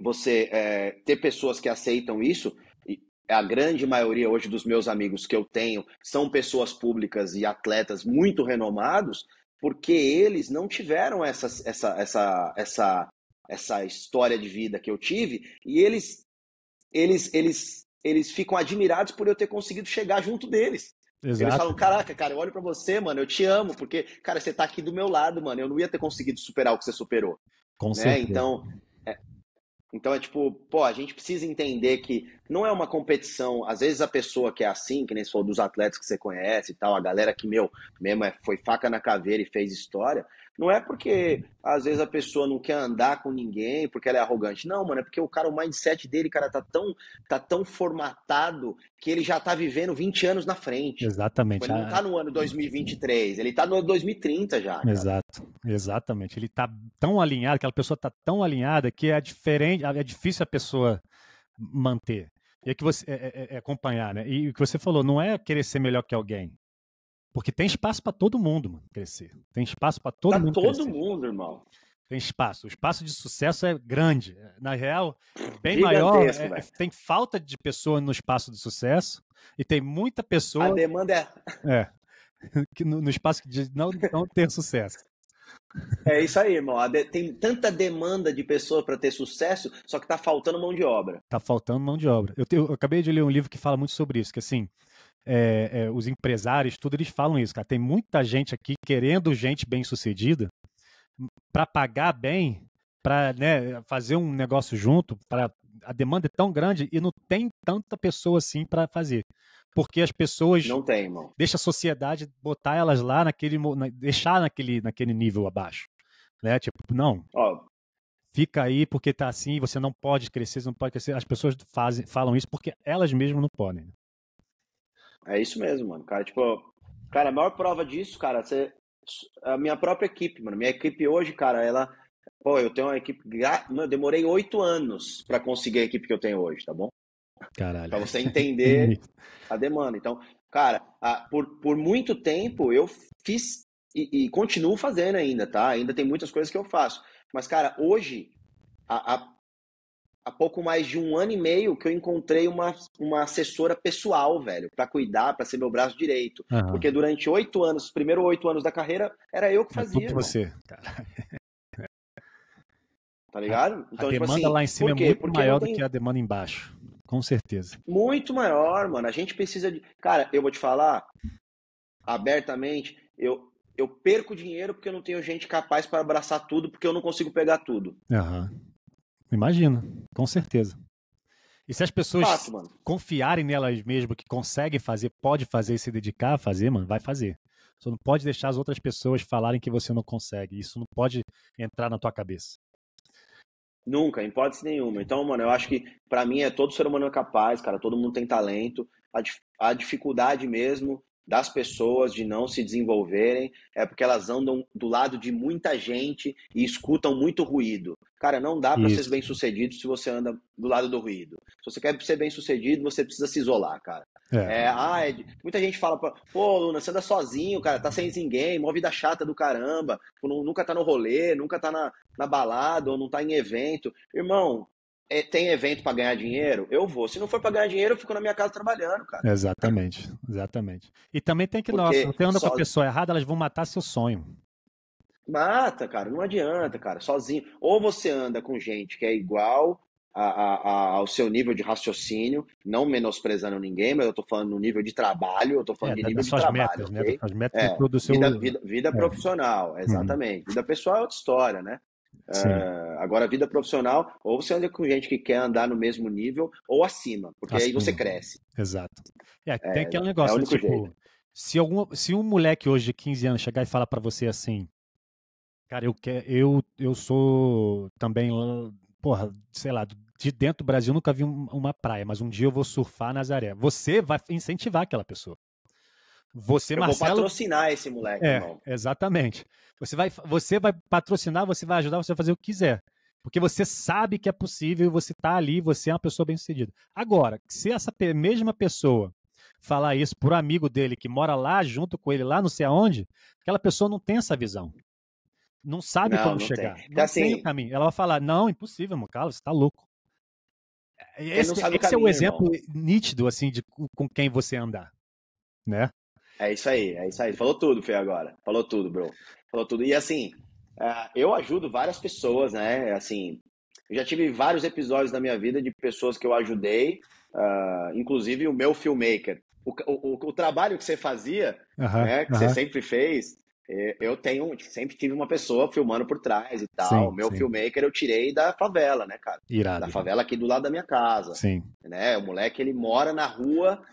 você é, ter pessoas que aceitam isso. E a grande maioria hoje dos meus amigos que eu tenho são pessoas públicas e atletas muito renomados, porque eles não tiveram essa, essa, essa, essa, essa história de vida que eu tive e eles, eles, eles, eles ficam admirados por eu ter conseguido chegar junto deles. Exato. Eles falam, caraca, cara, eu olho pra você, mano, eu te amo, porque, cara, você tá aqui do meu lado, mano, eu não ia ter conseguido superar o que você superou. Com né? Certeza. Então, é, então é tipo, pô, a gente precisa entender que não é uma competição. Às vezes a pessoa que é assim, que nem se for dos atletas que você conhece e tal, a galera que, meu, mesmo é, foi faca na caveira e fez história, não é porque às vezes a pessoa não quer andar com ninguém porque ela é arrogante. Não, mano, é porque o cara, o mindset dele, cara, tá tão, tá tão formatado que ele já tá vivendo 20 anos na frente. Exatamente. Ele não tá no ano 2023, ele tá no 2030 já. Cara. Exato, exatamente. Ele tá tão alinhado, aquela pessoa tá tão alinhada que é diferente, é difícil a pessoa manter. E é que você é, é, é acompanhar, né? E o que você falou, não é querer ser melhor que alguém. Porque tem espaço para todo mundo, mano, crescer. Tem espaço para todo mundo. Para todo crescer. mundo, irmão. Tem espaço. O espaço de sucesso é grande. Na real, bem maior. É, é, tem falta de pessoa no espaço de sucesso e tem muita pessoa. A demanda é. *laughs* é *laughs* que no, no, espaço de não, não ter sucesso. É isso aí, irmão. Tem tanta demanda de pessoa para ter sucesso, só que tá faltando mão de obra. Tá faltando mão de obra. Eu, te, eu, acabei de ler um livro que fala muito sobre isso, que assim, é, é, os empresários, tudo, eles falam isso, cara. Tem muita gente aqui querendo gente bem sucedida para pagar bem, para né, fazer um negócio junto, para a demanda é tão grande e não tem tanta pessoa assim para fazer. Porque as pessoas. Não tem, irmão. Deixa a sociedade botar elas lá naquele. Na, deixar naquele, naquele nível abaixo. Né? Tipo, não. Ó, fica aí porque tá assim, você não pode crescer, você não pode crescer. As pessoas fazem, falam isso porque elas mesmas não podem. Né? É isso mesmo, mano. Cara, tipo, cara, a maior prova disso, cara, você, a minha própria equipe, mano. Minha equipe hoje, cara, ela. Pô, eu tenho uma equipe. Mano, eu demorei oito anos para conseguir a equipe que eu tenho hoje, tá bom? Caralho. pra você entender *laughs* a demanda. Então, cara, a, por, por muito tempo eu fiz e, e, continuo fazendo ainda, tá? Ainda tem muitas coisas que eu faço. Mas, cara, hoje a, a há pouco mais de um ano e meio que eu encontrei uma, uma assessora pessoal, velho, para cuidar, para ser meu braço direito. Uhum. Porque durante oito anos, os primeiros oito anos da carreira, era eu que fazia. É tudo você. *laughs* Tá ligado? Então, a tipo demanda tipo assim, lá em cima é muito porque maior tem... do que a demanda embaixo. Com certeza. Muito maior, mano. A gente precisa de. Cara, eu vou te falar abertamente, eu, eu perco dinheiro porque eu não tenho gente capaz para abraçar tudo, porque eu não consigo pegar tudo. Aham. Uhum. Imagina, com certeza. E se as pessoas Fácil, confiarem nelas mesmo que conseguem fazer, pode fazer e se dedicar a fazer, mano, vai fazer. Só não pode deixar as outras pessoas falarem que você não consegue. Isso não pode entrar na tua cabeça. Nunca, em hipótese nenhuma. Então, mano, eu acho que para mim é todo ser humano é capaz, cara. Todo mundo tem talento. A, a dificuldade mesmo das pessoas de não se desenvolverem é porque elas andam do lado de muita gente e escutam muito ruído. Cara, não dá para ser bem sucedido se você anda do lado do ruído. Se você quer ser bem sucedido, você precisa se isolar, cara. É. É, ah, é, muita gente fala, pra, pô, Luna, você anda sozinho, cara, tá sem ninguém, mó vida chata do caramba, nunca tá no rolê, nunca tá na, na balada ou não tá em evento. Irmão, é, tem evento para ganhar dinheiro, eu vou. Se não for para ganhar dinheiro, eu fico na minha casa trabalhando, cara. Exatamente, exatamente. E também tem que, Porque nossa, você anda com a pessoa errada, elas vão matar seu sonho. Mata, cara, não adianta, cara, sozinho. Ou você anda com gente que é igual a, a, a, ao seu nível de raciocínio, não menosprezando ninguém, mas eu tô falando no nível de trabalho, eu tô falando é, de nível de trabalho. Metas, né? okay? né? Das metas é, do seu... Vida, vida, vida é. profissional, uhum. exatamente. Vida pessoal é outra história, né? Uh, agora, vida profissional, ou você anda com gente que quer andar no mesmo nível ou acima, porque acima. aí você cresce. Exato. É, é tem é, aquele negócio, é né, tipo, se, algum, se um moleque hoje de 15 anos chegar e falar para você assim, cara, eu, quer, eu, eu sou também, porra, sei lá, de dentro do Brasil nunca vi uma praia, mas um dia eu vou surfar Nazaré. Você vai incentivar aquela pessoa. Você, eu Marcelo... vou patrocinar esse moleque, é, irmão. Exatamente. Você vai, você vai patrocinar, você vai ajudar, você vai fazer o que quiser. Porque você sabe que é possível, você está ali, você é uma pessoa bem-sucedida. Agora, se essa mesma pessoa falar isso por amigo dele que mora lá junto com ele, lá não sei aonde, aquela pessoa não tem essa visão. Não sabe não, como não chegar. Tem. Então, não assim, tem o assim caminho. Ela vai falar: não, impossível, meu Carlos, você tá louco. Esse, é, esse caminho, é o um exemplo irmão. nítido, assim, de com quem você andar. Né? É isso aí, é isso aí. Falou tudo, Fê, agora. Falou tudo, bro. Falou tudo. E assim, é, eu ajudo várias pessoas, né? É, assim, eu já tive vários episódios na minha vida de pessoas que eu ajudei, ah, inclusive o meu filmmaker. O, o, o trabalho que você fazia, uhum, né, que uhum. você sempre fez, é, eu tenho, sempre tive uma pessoa filmando por trás e tal. Sim, meu sim. filmmaker eu tirei da favela, né, cara? Irado. Da favela aqui do lado da minha casa. Sim. Né? O moleque, ele mora na rua,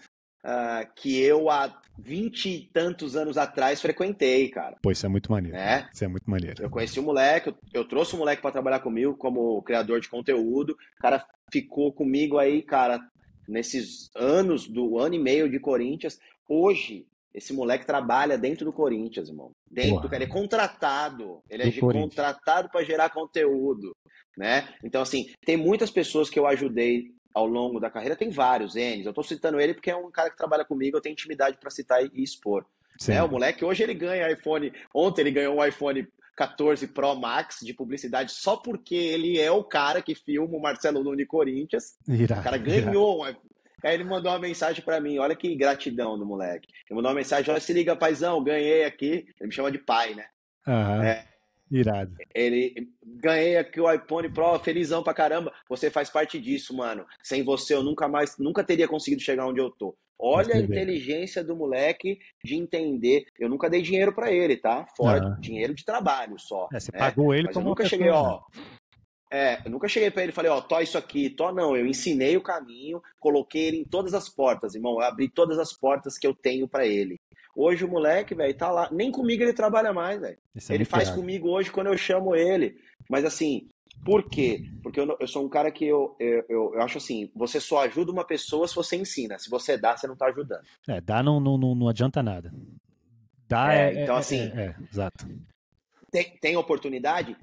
uh, que eu há vinte e tantos anos atrás frequentei, cara. Pô, isso é muito maneiro. Né? Isso é muito maneiro. Eu conheci um moleque, eu, trouxe um moleque para trabalhar comigo como criador de conteúdo. O cara ficou comigo aí, cara, nesses anos do ano e meio de Corinthians. Hoje, esse moleque trabalha dentro do Corinthians, irmão. Dentro, cara, ele é contratado. Ele é do é contratado para gerar conteúdo, né? Então, assim, tem muitas pessoas que eu ajudei ao longo da carreira, tem vários N's. Eu estou citando ele porque é um cara que trabalha comigo, eu tenho intimidade para citar e expor. Né? O moleque hoje ele ganha iPhone. Ontem ele ganhou um iPhone 14 Pro Max de publicidade só porque ele é o cara que filma o Marcelo Lune Corinthians. Irá, o cara ganhou. Irá. Um... Aí ele mandou uma mensagem para mim, olha que gratidão do moleque. Ele mandou uma mensagem, olha, se liga, paizão, ganhei aqui. Ele me chama de pai, né? Uhum. É, Irado. Ele ganhei aqui o iPhone Pro, felizão pra caramba. Você faz parte disso, mano. Sem você eu nunca mais, nunca teria conseguido chegar onde eu tô. Olha a inteligência do moleque de entender. Eu nunca dei dinheiro para ele, tá? Fora ah. dinheiro de trabalho só. É, você né? pagou ele Mas como eu nunca cheguei, ó. Né? É, eu nunca cheguei para ele e falei, ó, tó isso aqui, tó não. Eu ensinei o caminho, coloquei ele em todas as portas, irmão. Eu abri todas as portas que eu tenho para ele. Hoje o moleque, velho, tá lá. Nem comigo ele trabalha mais, velho. É ele faz errado. comigo hoje quando eu chamo ele. Mas assim, por quê? Porque eu, eu sou um cara que eu, eu, eu, acho assim, você só ajuda uma pessoa se você ensina. Se você dá, você não tá ajudando. É, dá não, não, não adianta nada. Dá é, é então é, assim. É, é, é, exato. Tem, tem oportunidade?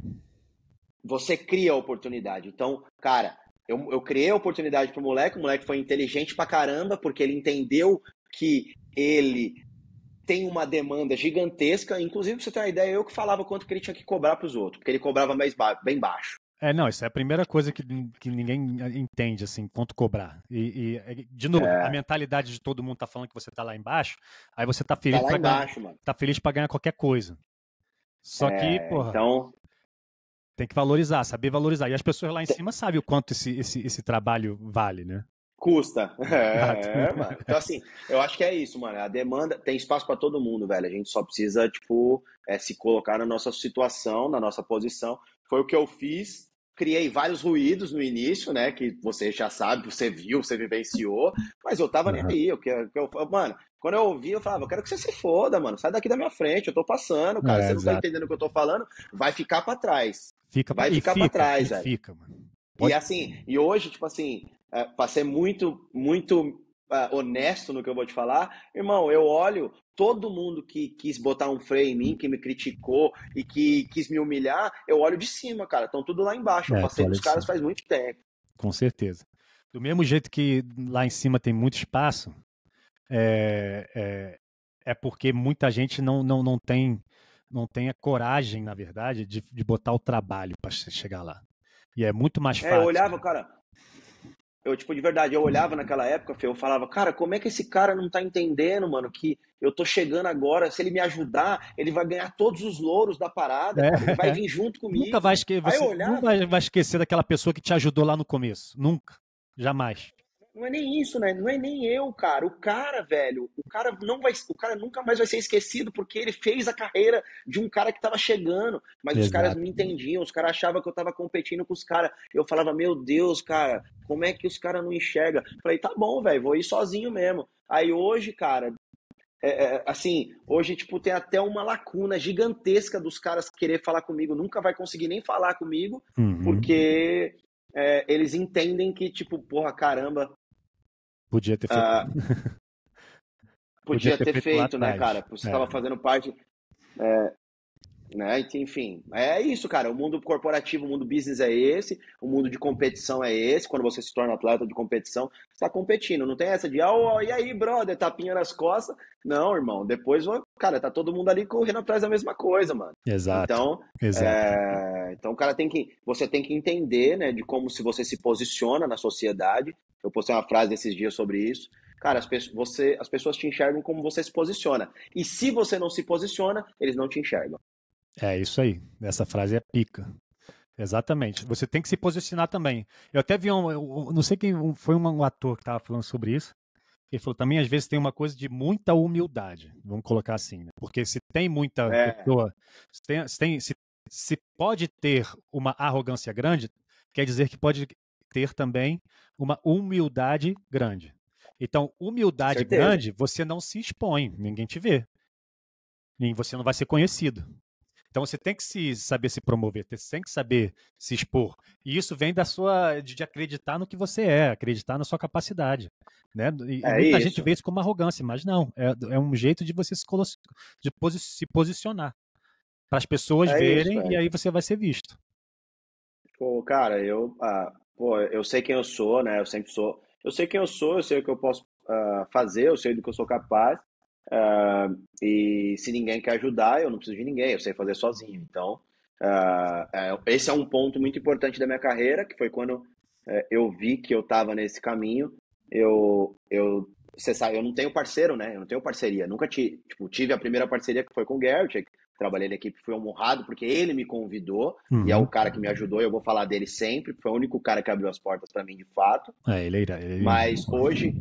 você cria a oportunidade. Então, cara, eu, eu criei a oportunidade pro moleque, o moleque foi inteligente pra caramba, porque ele entendeu que ele tem uma demanda gigantesca. Inclusive, pra você ter uma ideia, eu que falava quanto que ele tinha que cobrar pros outros, porque ele cobrava mais ba bem baixo. É, não, isso é a primeira coisa que, que ninguém entende, assim, quanto cobrar. E, e de novo, é. a mentalidade de todo mundo tá falando que você tá lá embaixo, aí você tá feliz tá pra embaixo, ganhar, mano. Tá feliz pra ganhar qualquer coisa. Só é, que, porra. Então, tem que valorizar, saber valorizar. E as pessoas lá em cima sabem o quanto esse, esse, esse trabalho vale, né? Custa. *laughs* É, é, mano. Então, assim, eu acho que é isso, mano. A demanda tem espaço para todo mundo, velho. A gente só precisa, tipo, é, se colocar na nossa situação, na nossa posição. Foi o que eu fiz. Criei vários ruídos no início, né? Que você já sabe, você viu, você vivenciou. Mas eu tava nem aí. Eu, eu, eu, mano, quando eu ouvi, eu falava, eu quero que você se foda, mano. Sai daqui da minha frente, eu tô passando, cara. É, você não tá exato. tá entendendo o que eu tô falando, vai ficar para trás. Fica, vai ficar para trás, velho. Fica, mano. Pode... E assim, e hoje, tipo assim, é, para ser muito, muito é, honesto no que eu vou te falar, irmão, eu olho todo mundo que quis botar um freio em mim, que me criticou e que quis me humilhar, eu olho de cima, cara. Estão tudo lá embaixo. É, eu passei dos caras faz muito tempo. Com certeza. Do mesmo jeito que lá em cima tem muito espaço, é, é, é porque muita gente não, não, não tem não tenha coragem, na verdade, de, de botar o trabalho para chegar lá. E é muito mais fácil. É, eu olhava, cara. Eu, tipo, de verdade, eu olhava naquela época, eu falava, cara, como é que esse cara não tá entendendo, mano, que eu tô chegando agora, se ele me ajudar, ele vai ganhar todos os louros da parada, é. vai é. vir junto comigo. Nunca vai esquecer, você olhava, nunca vai esquecer daquela pessoa que te ajudou lá no começo, nunca, jamais. Não é nem isso, né? Não é nem eu, cara. O cara, velho, o cara não vai, o cara nunca mais vai ser esquecido porque ele fez a carreira de um cara que tava chegando, mas Exato. os caras não entendiam, os caras achavam que eu tava competindo com os caras. Eu falava: "Meu Deus, cara, como é que os caras não enxerga?". Falei: "Tá bom, velho, vou ir sozinho mesmo". Aí hoje, cara, é, é, assim, hoje, tipo, tem até uma lacuna gigantesca dos caras querer falar comigo, nunca vai conseguir nem falar comigo, uhum. porque é, eles entendem que, tipo, porra, caramba, Podia ter feito. Ah, *laughs* podia, podia, ter, ter feito, feito né, cara? Você estava é. fazendo parte. É, né? Enfim, é isso, cara. O mundo corporativo, o mundo business é esse, o mundo de competição é esse. Quando você se torna atleta de competição, você tá competindo. Não tem essa de, oh, e aí, brother, tapinha nas costas. Não, irmão. Depois, cara, tá todo mundo ali correndo atrás da mesma coisa, mano. Exato. Então, Exato. É... então o cara tem que. Você tem que entender, né, de como se você se posiciona na sociedade eu postei uma frase esses dias sobre isso. Cara, as, pe você, as pessoas te enxergam como você se posiciona. E se você não se posiciona, eles não te enxergam. É isso aí. Essa frase é pica. Exatamente. Você tem que se posicionar também. Eu até vi um. Eu, não sei quem foi um ator que estava falando sobre isso. Ele falou também, às vezes, tem uma coisa de muita humildade. Vamos colocar assim, né? Porque se tem muita é. pessoa. Se, tem, se, tem, se, se pode ter uma arrogância grande, quer dizer que pode ter também uma humildade grande. Então, humildade Certeza. grande, você não se expõe, ninguém te vê. E você não vai ser conhecido. Então você tem que se saber se promover, você tem que saber se expor. E isso vem da sua de acreditar no que você é, acreditar na sua capacidade, né? E é muita isso. gente vê isso como arrogância, mas não, é, é um jeito de você se, de posi se posicionar para as pessoas é verem isso, é. e aí você vai ser visto. Pô, cara, eu ah, pô, eu sei quem eu sou, né? Eu sempre sou. Eu sei quem eu sou, eu sei o que eu posso uh, fazer, eu sei do que eu sou capaz. Uh, e se ninguém quer ajudar, eu não preciso de ninguém, eu sei fazer sozinho. Então, uh, esse é um ponto muito importante da minha carreira, que foi quando eh, eu vi que eu estava nesse caminho. Eu, eu, você sabe, eu não tenho parceiro, né? Eu não tenho parceria. Nunca tive, tipo, tive a primeira parceria que foi com o Gert, trabalhei na equipe, fui honrado porque ele me convidou uhum. e é o uhum. cara que me ajudou e eu vou falar dele sempre, foi o único cara que abriu as portas para mim de fato. É, ele é irá, ele é Mas hoje,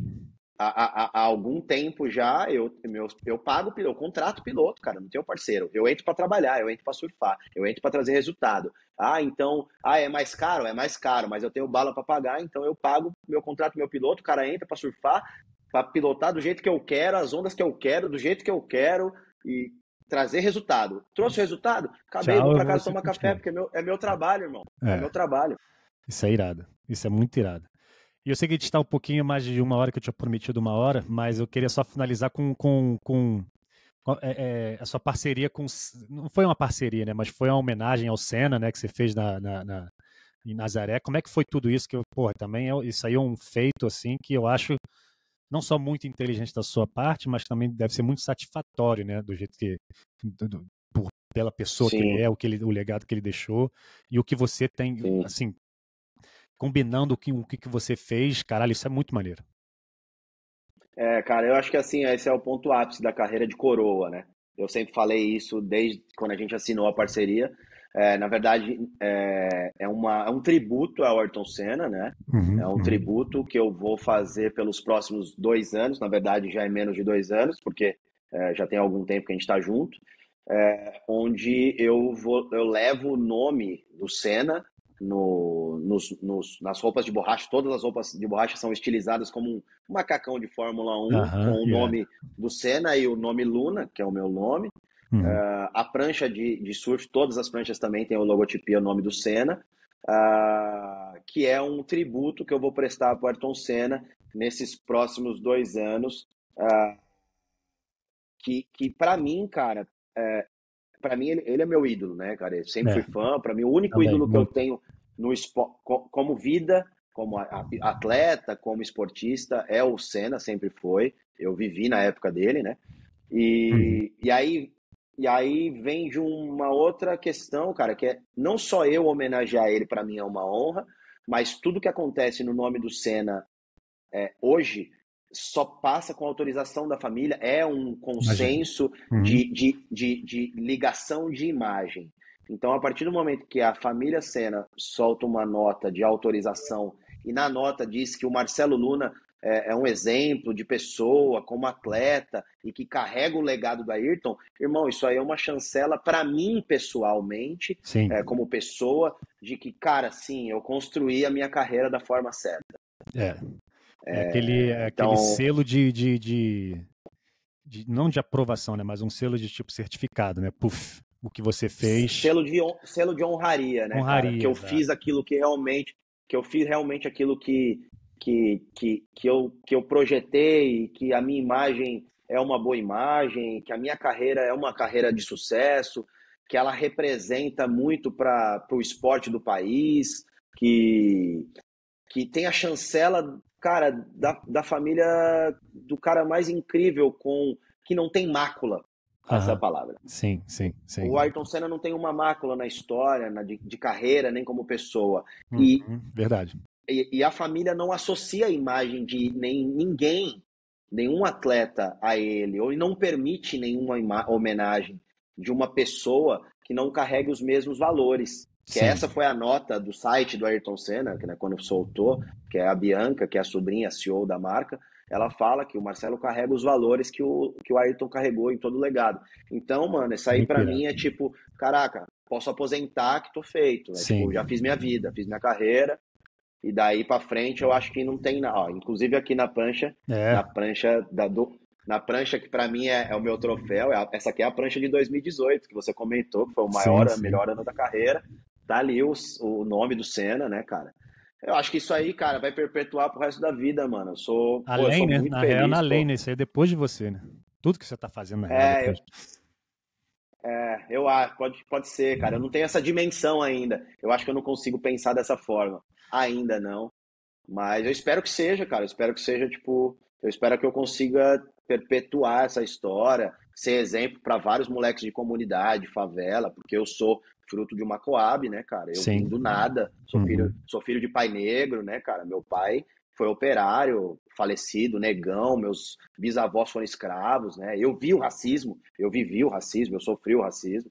há, há, há, algum tempo já, eu, meus, eu pago, eu contrato piloto, cara, não tenho parceiro. Eu entro para trabalhar, eu entro para surfar, eu entro para trazer resultado. Ah, então, ah, é mais caro? É mais caro, mas eu tenho bala para pagar, então eu pago meu contrato, meu piloto, o cara entra para surfar, para pilotar do jeito que eu quero, as ondas que eu quero, do jeito que eu quero, e trazer resultado. Trouxe hum. resultado? Acabei Tchau, pra casa tomar café, porque é meu, é meu trabalho, irmão. É. é meu trabalho. Isso é irado. Isso é muito irado. E eu sei que a gente está um pouquinho mais de uma hora, que eu tinha prometido uma hora, mas eu queria só finalizar com, com, com é, é, a sua parceria com. Não foi uma parceria, né? Mas foi uma homenagem ao Senna, né? Que você fez na, na, na em Nazaré. Como é que foi tudo isso? Que, porra, também é, isso aí é um feito, assim, que eu acho não só muito inteligente da sua parte, mas também deve ser muito satisfatório, né? Do jeito que. Do, do, por, pela pessoa Sim. que ele é, o, que ele, o legado que ele deixou e o que você tem, Sim. assim, combinando o que, o que você fez, caralho, isso é muito maneiro. É, cara, eu acho que assim, esse é o ponto ápice da carreira de coroa, né? Eu sempre falei isso desde quando a gente assinou a parceria. É, na verdade, é, é, uma, é um tributo ao Ayrton Senna, né? Uhum, é um uhum. tributo que eu vou fazer pelos próximos dois anos. Na verdade, já é menos de dois anos, porque é, já tem algum tempo que a gente está junto. É, onde eu, vou, eu levo o nome do Senna no, nos, nos, nas roupas de borracha. Todas as roupas de borracha são estilizadas como um macacão de Fórmula 1, uhum, com o yeah. É. nome do Senna e o nome Luna, que é o meu nome. Uh, a prancha de, de, surf, todas as pranchas também têm o logotipia, o nome do Senna, uh, que é um tributo que eu vou prestar para o Ayrton Senna nesses próximos dois anos. Uh, que, que para mim, cara, é, para mim ele, ele, é meu ídolo, né, cara? Eu sempre é. fui fã. Para mim, o único Também, ídolo que muito. eu tenho no como vida, como atleta, como esportista, é o Senna, sempre foi. Eu vivi na época dele, né? E, hum. e aí, e aí vem de uma outra questão, cara, que é não só eu homenagear ele, para mim é uma honra, mas tudo que acontece no nome do Senna é, hoje só passa com autorização da família, é um consenso uhum. de, de, de, de ligação de imagem. Então, a partir do momento que a família Senna solta uma nota de autorização e na nota diz que o Marcelo Luna é, é um exemplo de pessoa, como atleta, e que carrega o legado do Ayrton, irmão, isso aí é uma chancela para mim pessoalmente, é, como pessoa, de que, cara, sim, eu construí a minha carreira da forma certa. É. é, é, é aquele, então... aquele selo de, de, de, de, Não de aprovação, né? Mas um selo de tipo certificado, né? Puf, o que você fez. Selo de, selo de honraria, né? Honraria. Cara? Que eu exato. fiz aquilo que realmente. Que eu fiz realmente aquilo que, que, que, que, eu, que eu projetei, que a minha imagem é uma boa imagem, que a minha carreira é uma carreira de sucesso, que ela representa muito para o esporte do país, que, que tem a chancela, cara, da, da família do cara mais incrível com que não tem mácula. Uhum. Essa palavra. Sim, sim, sim. O Ayrton Senna não tem uma mácula na história, na, de, de carreira, nem como pessoa. Uhum, e verdade. E, e, a família não associa a imagem de nem, ninguém, nenhum atleta a ele, ou não permite nenhuma homenagem de uma pessoa que não carregue os mesmos valores. Que Sim. essa foi a nota do site do Ayrton Senna, que né, quando soltou, que é a Bianca, que é a sobrinha CEO da marca, ela fala que o Marcelo carrega os valores que o, que o Ayrton carregou em todo o legado. Então, mano, isso aí para mim é tipo, caraca, posso aposentar que tô feito. Né? Tipo, já fiz minha vida, fiz minha carreira, e daí para frente eu acho que não tem não. Inclusive aqui na prancha, é. na prancha da do, na prancha que para mim é, é, o meu troféu, é a, essa aqui é a prancha de 2018 que você comentou, que foi o maior, sim, sim. melhor ano da carreira. Tá ali o, o nome do Senna, né, cara? Eu acho que isso aí, cara, vai perpetuar pro resto da vida, mano. Eu sou, além, né? na feliz. Real, na além né? Isso aí é depois de você, né? Tudo que você tá fazendo na é, real. Eu, é, eu acho, pode, pode ser, cara. Eu não tenho essa dimensão ainda. Eu acho que eu não consigo pensar dessa forma ainda não. Mas eu espero que seja, cara. Eu espero que seja, tipo, eu espero que eu consiga perpetuar essa história, ser exemplo para vários moleques de comunidade, favela, porque eu sou fruto de uma coab, né, cara? Eu Sim. vim do nada, sou, uhum. filho, sou filho de pai negro, né, cara? Meu pai foi operário, falecido, negão, meus bisavós foram escravos, né? Eu vi o racismo, eu vivi o racismo, eu sofri o racismo.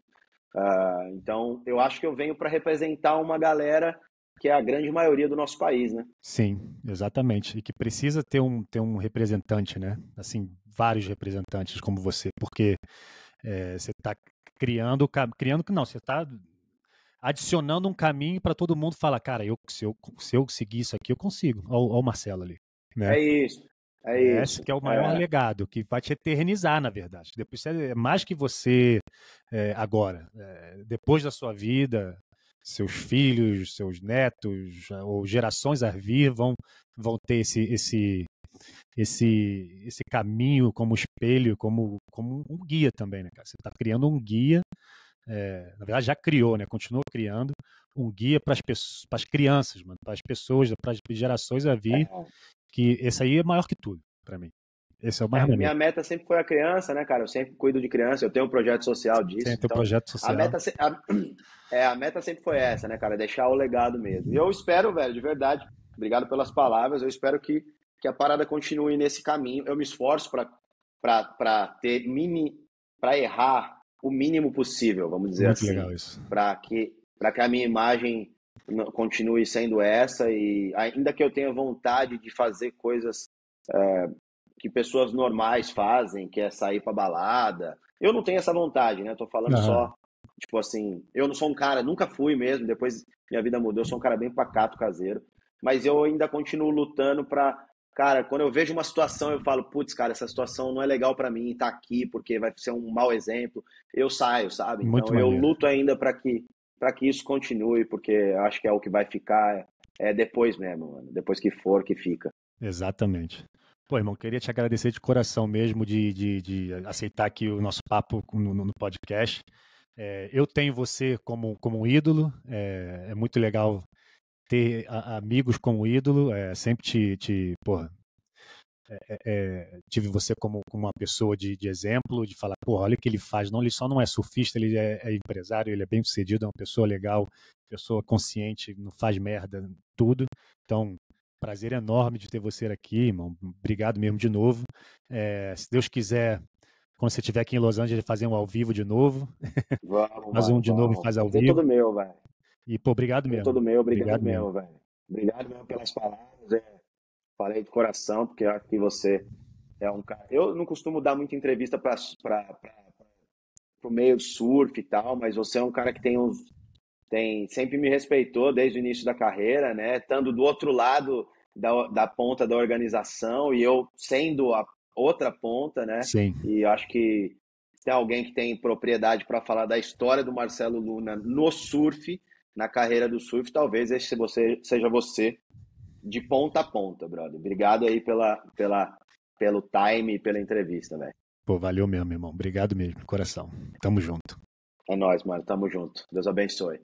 Uh, então, eu acho que eu venho para representar uma galera que é a grande maioria do nosso país, né? Sim, exatamente. E que precisa ter um, ter um representante, né? Assim, vários representantes como você, porque é, você está criando, criando, não, você está adicionando um caminho para todo mundo falar, cara, eu, se, eu, se eu seguir isso aqui, eu consigo. Olha o Marcelo ali. Né? É isso. É, é isso. Esse que é o maior é. legado, que vai te eternizar, na verdade. Depois é mais que você é, agora. É, depois da sua vida, seus filhos, seus netos ah, ou gerações a vir vão, vão ter esse, esse, esse, esse caminho como espelho, como, como um guia também, né, cara? Você está criando um guia, é, na verdade já criou, né? Continua criando um guia para as crianças, para as pessoas, para as gerações a vir, é. que esse aí é maior que tudo para mim. Esse é o mais é, Minha meta sempre foi a criança, né, cara? Eu sempre cuido de criança, eu tenho um projeto social disso. Tem então, projeto social. A meta, *clears throat* a... é, a meta sempre foi essa, né, cara? Deixar o legado mesmo. E eu espero, velho, de verdade, obrigado pelas palavras, eu espero que, que a parada continue nesse caminho. Eu me esforço para ter mini. para errar o mínimo possível, vamos dizer Muito assim. Muito legal isso. Para que, pra que a minha imagem continue sendo essa e ainda que eu tenha vontade de fazer coisas é, que pessoas normais fazem, que é sair pra balada. Eu não tenho essa vontade, né? tô falando uhum. só, tipo assim, eu não sou um cara, nunca fui mesmo, depois minha vida mudou, eu sou um cara bem pacato, caseiro. Mas eu ainda continuo lutando pra cara, quando eu vejo uma situação, eu falo, putz, cara, essa situação não é legal para mim estar tá aqui, porque vai ser um mau exemplo. Eu saio, sabe? Muito então maneiro. eu luto ainda para que para que isso continue, porque acho que é o que vai ficar é depois mesmo, mano. Depois que for, que fica. Exatamente. Pô, irmão, queria te agradecer de coração mesmo de, de, de aceitar aqui o nosso papo no, no podcast. É, eu tenho você como, como um ídolo, é, é muito legal ter a, amigos como ídolo, é, sempre te, te porra, é, é, é, tive você como, como uma pessoa de, de exemplo, de falar, porra, olha o que ele faz, não, ele só não é surfista, ele é, empresário, ele é bem sucedido, é uma pessoa legal, pessoa consciente, não faz merda, tudo. Então, Prazer enorme de ter você aqui, irmão. Obrigado mesmo de novo. É, se Deus quiser, quando você estiver aqui em Los Angeles, fazer um ao vivo de novo. Vamos, *laughs* faz um de vamos. novo e faz ao vivo. É todo meu, velho. E, pô, obrigado mesmo. É todo meu, obrigado, obrigado mesmo, velho. Obrigado mesmo pelas palavras. É. Falei de coração, porque acho que você é um cara. Eu não costumo dar muita entrevista para o meio do surf e tal, mas você é um cara que tem uns tem sempre me respeitou desde o início da carreira, né? Estando do outro lado da, da ponta da organização e eu sendo a outra ponta, né? Sim. E acho que tem alguém que tem propriedade para falar da história do Marcelo Luna no surf, na carreira do surf, talvez esse você, seja você de ponta a ponta, brother. Obrigado aí pela, pela, pelo time e pela entrevista, velho. Pô, valeu mesmo, irmão. Obrigado mesmo, coração. Tamo junto. É nóis, mano. Tamo junto. Deus abençoe.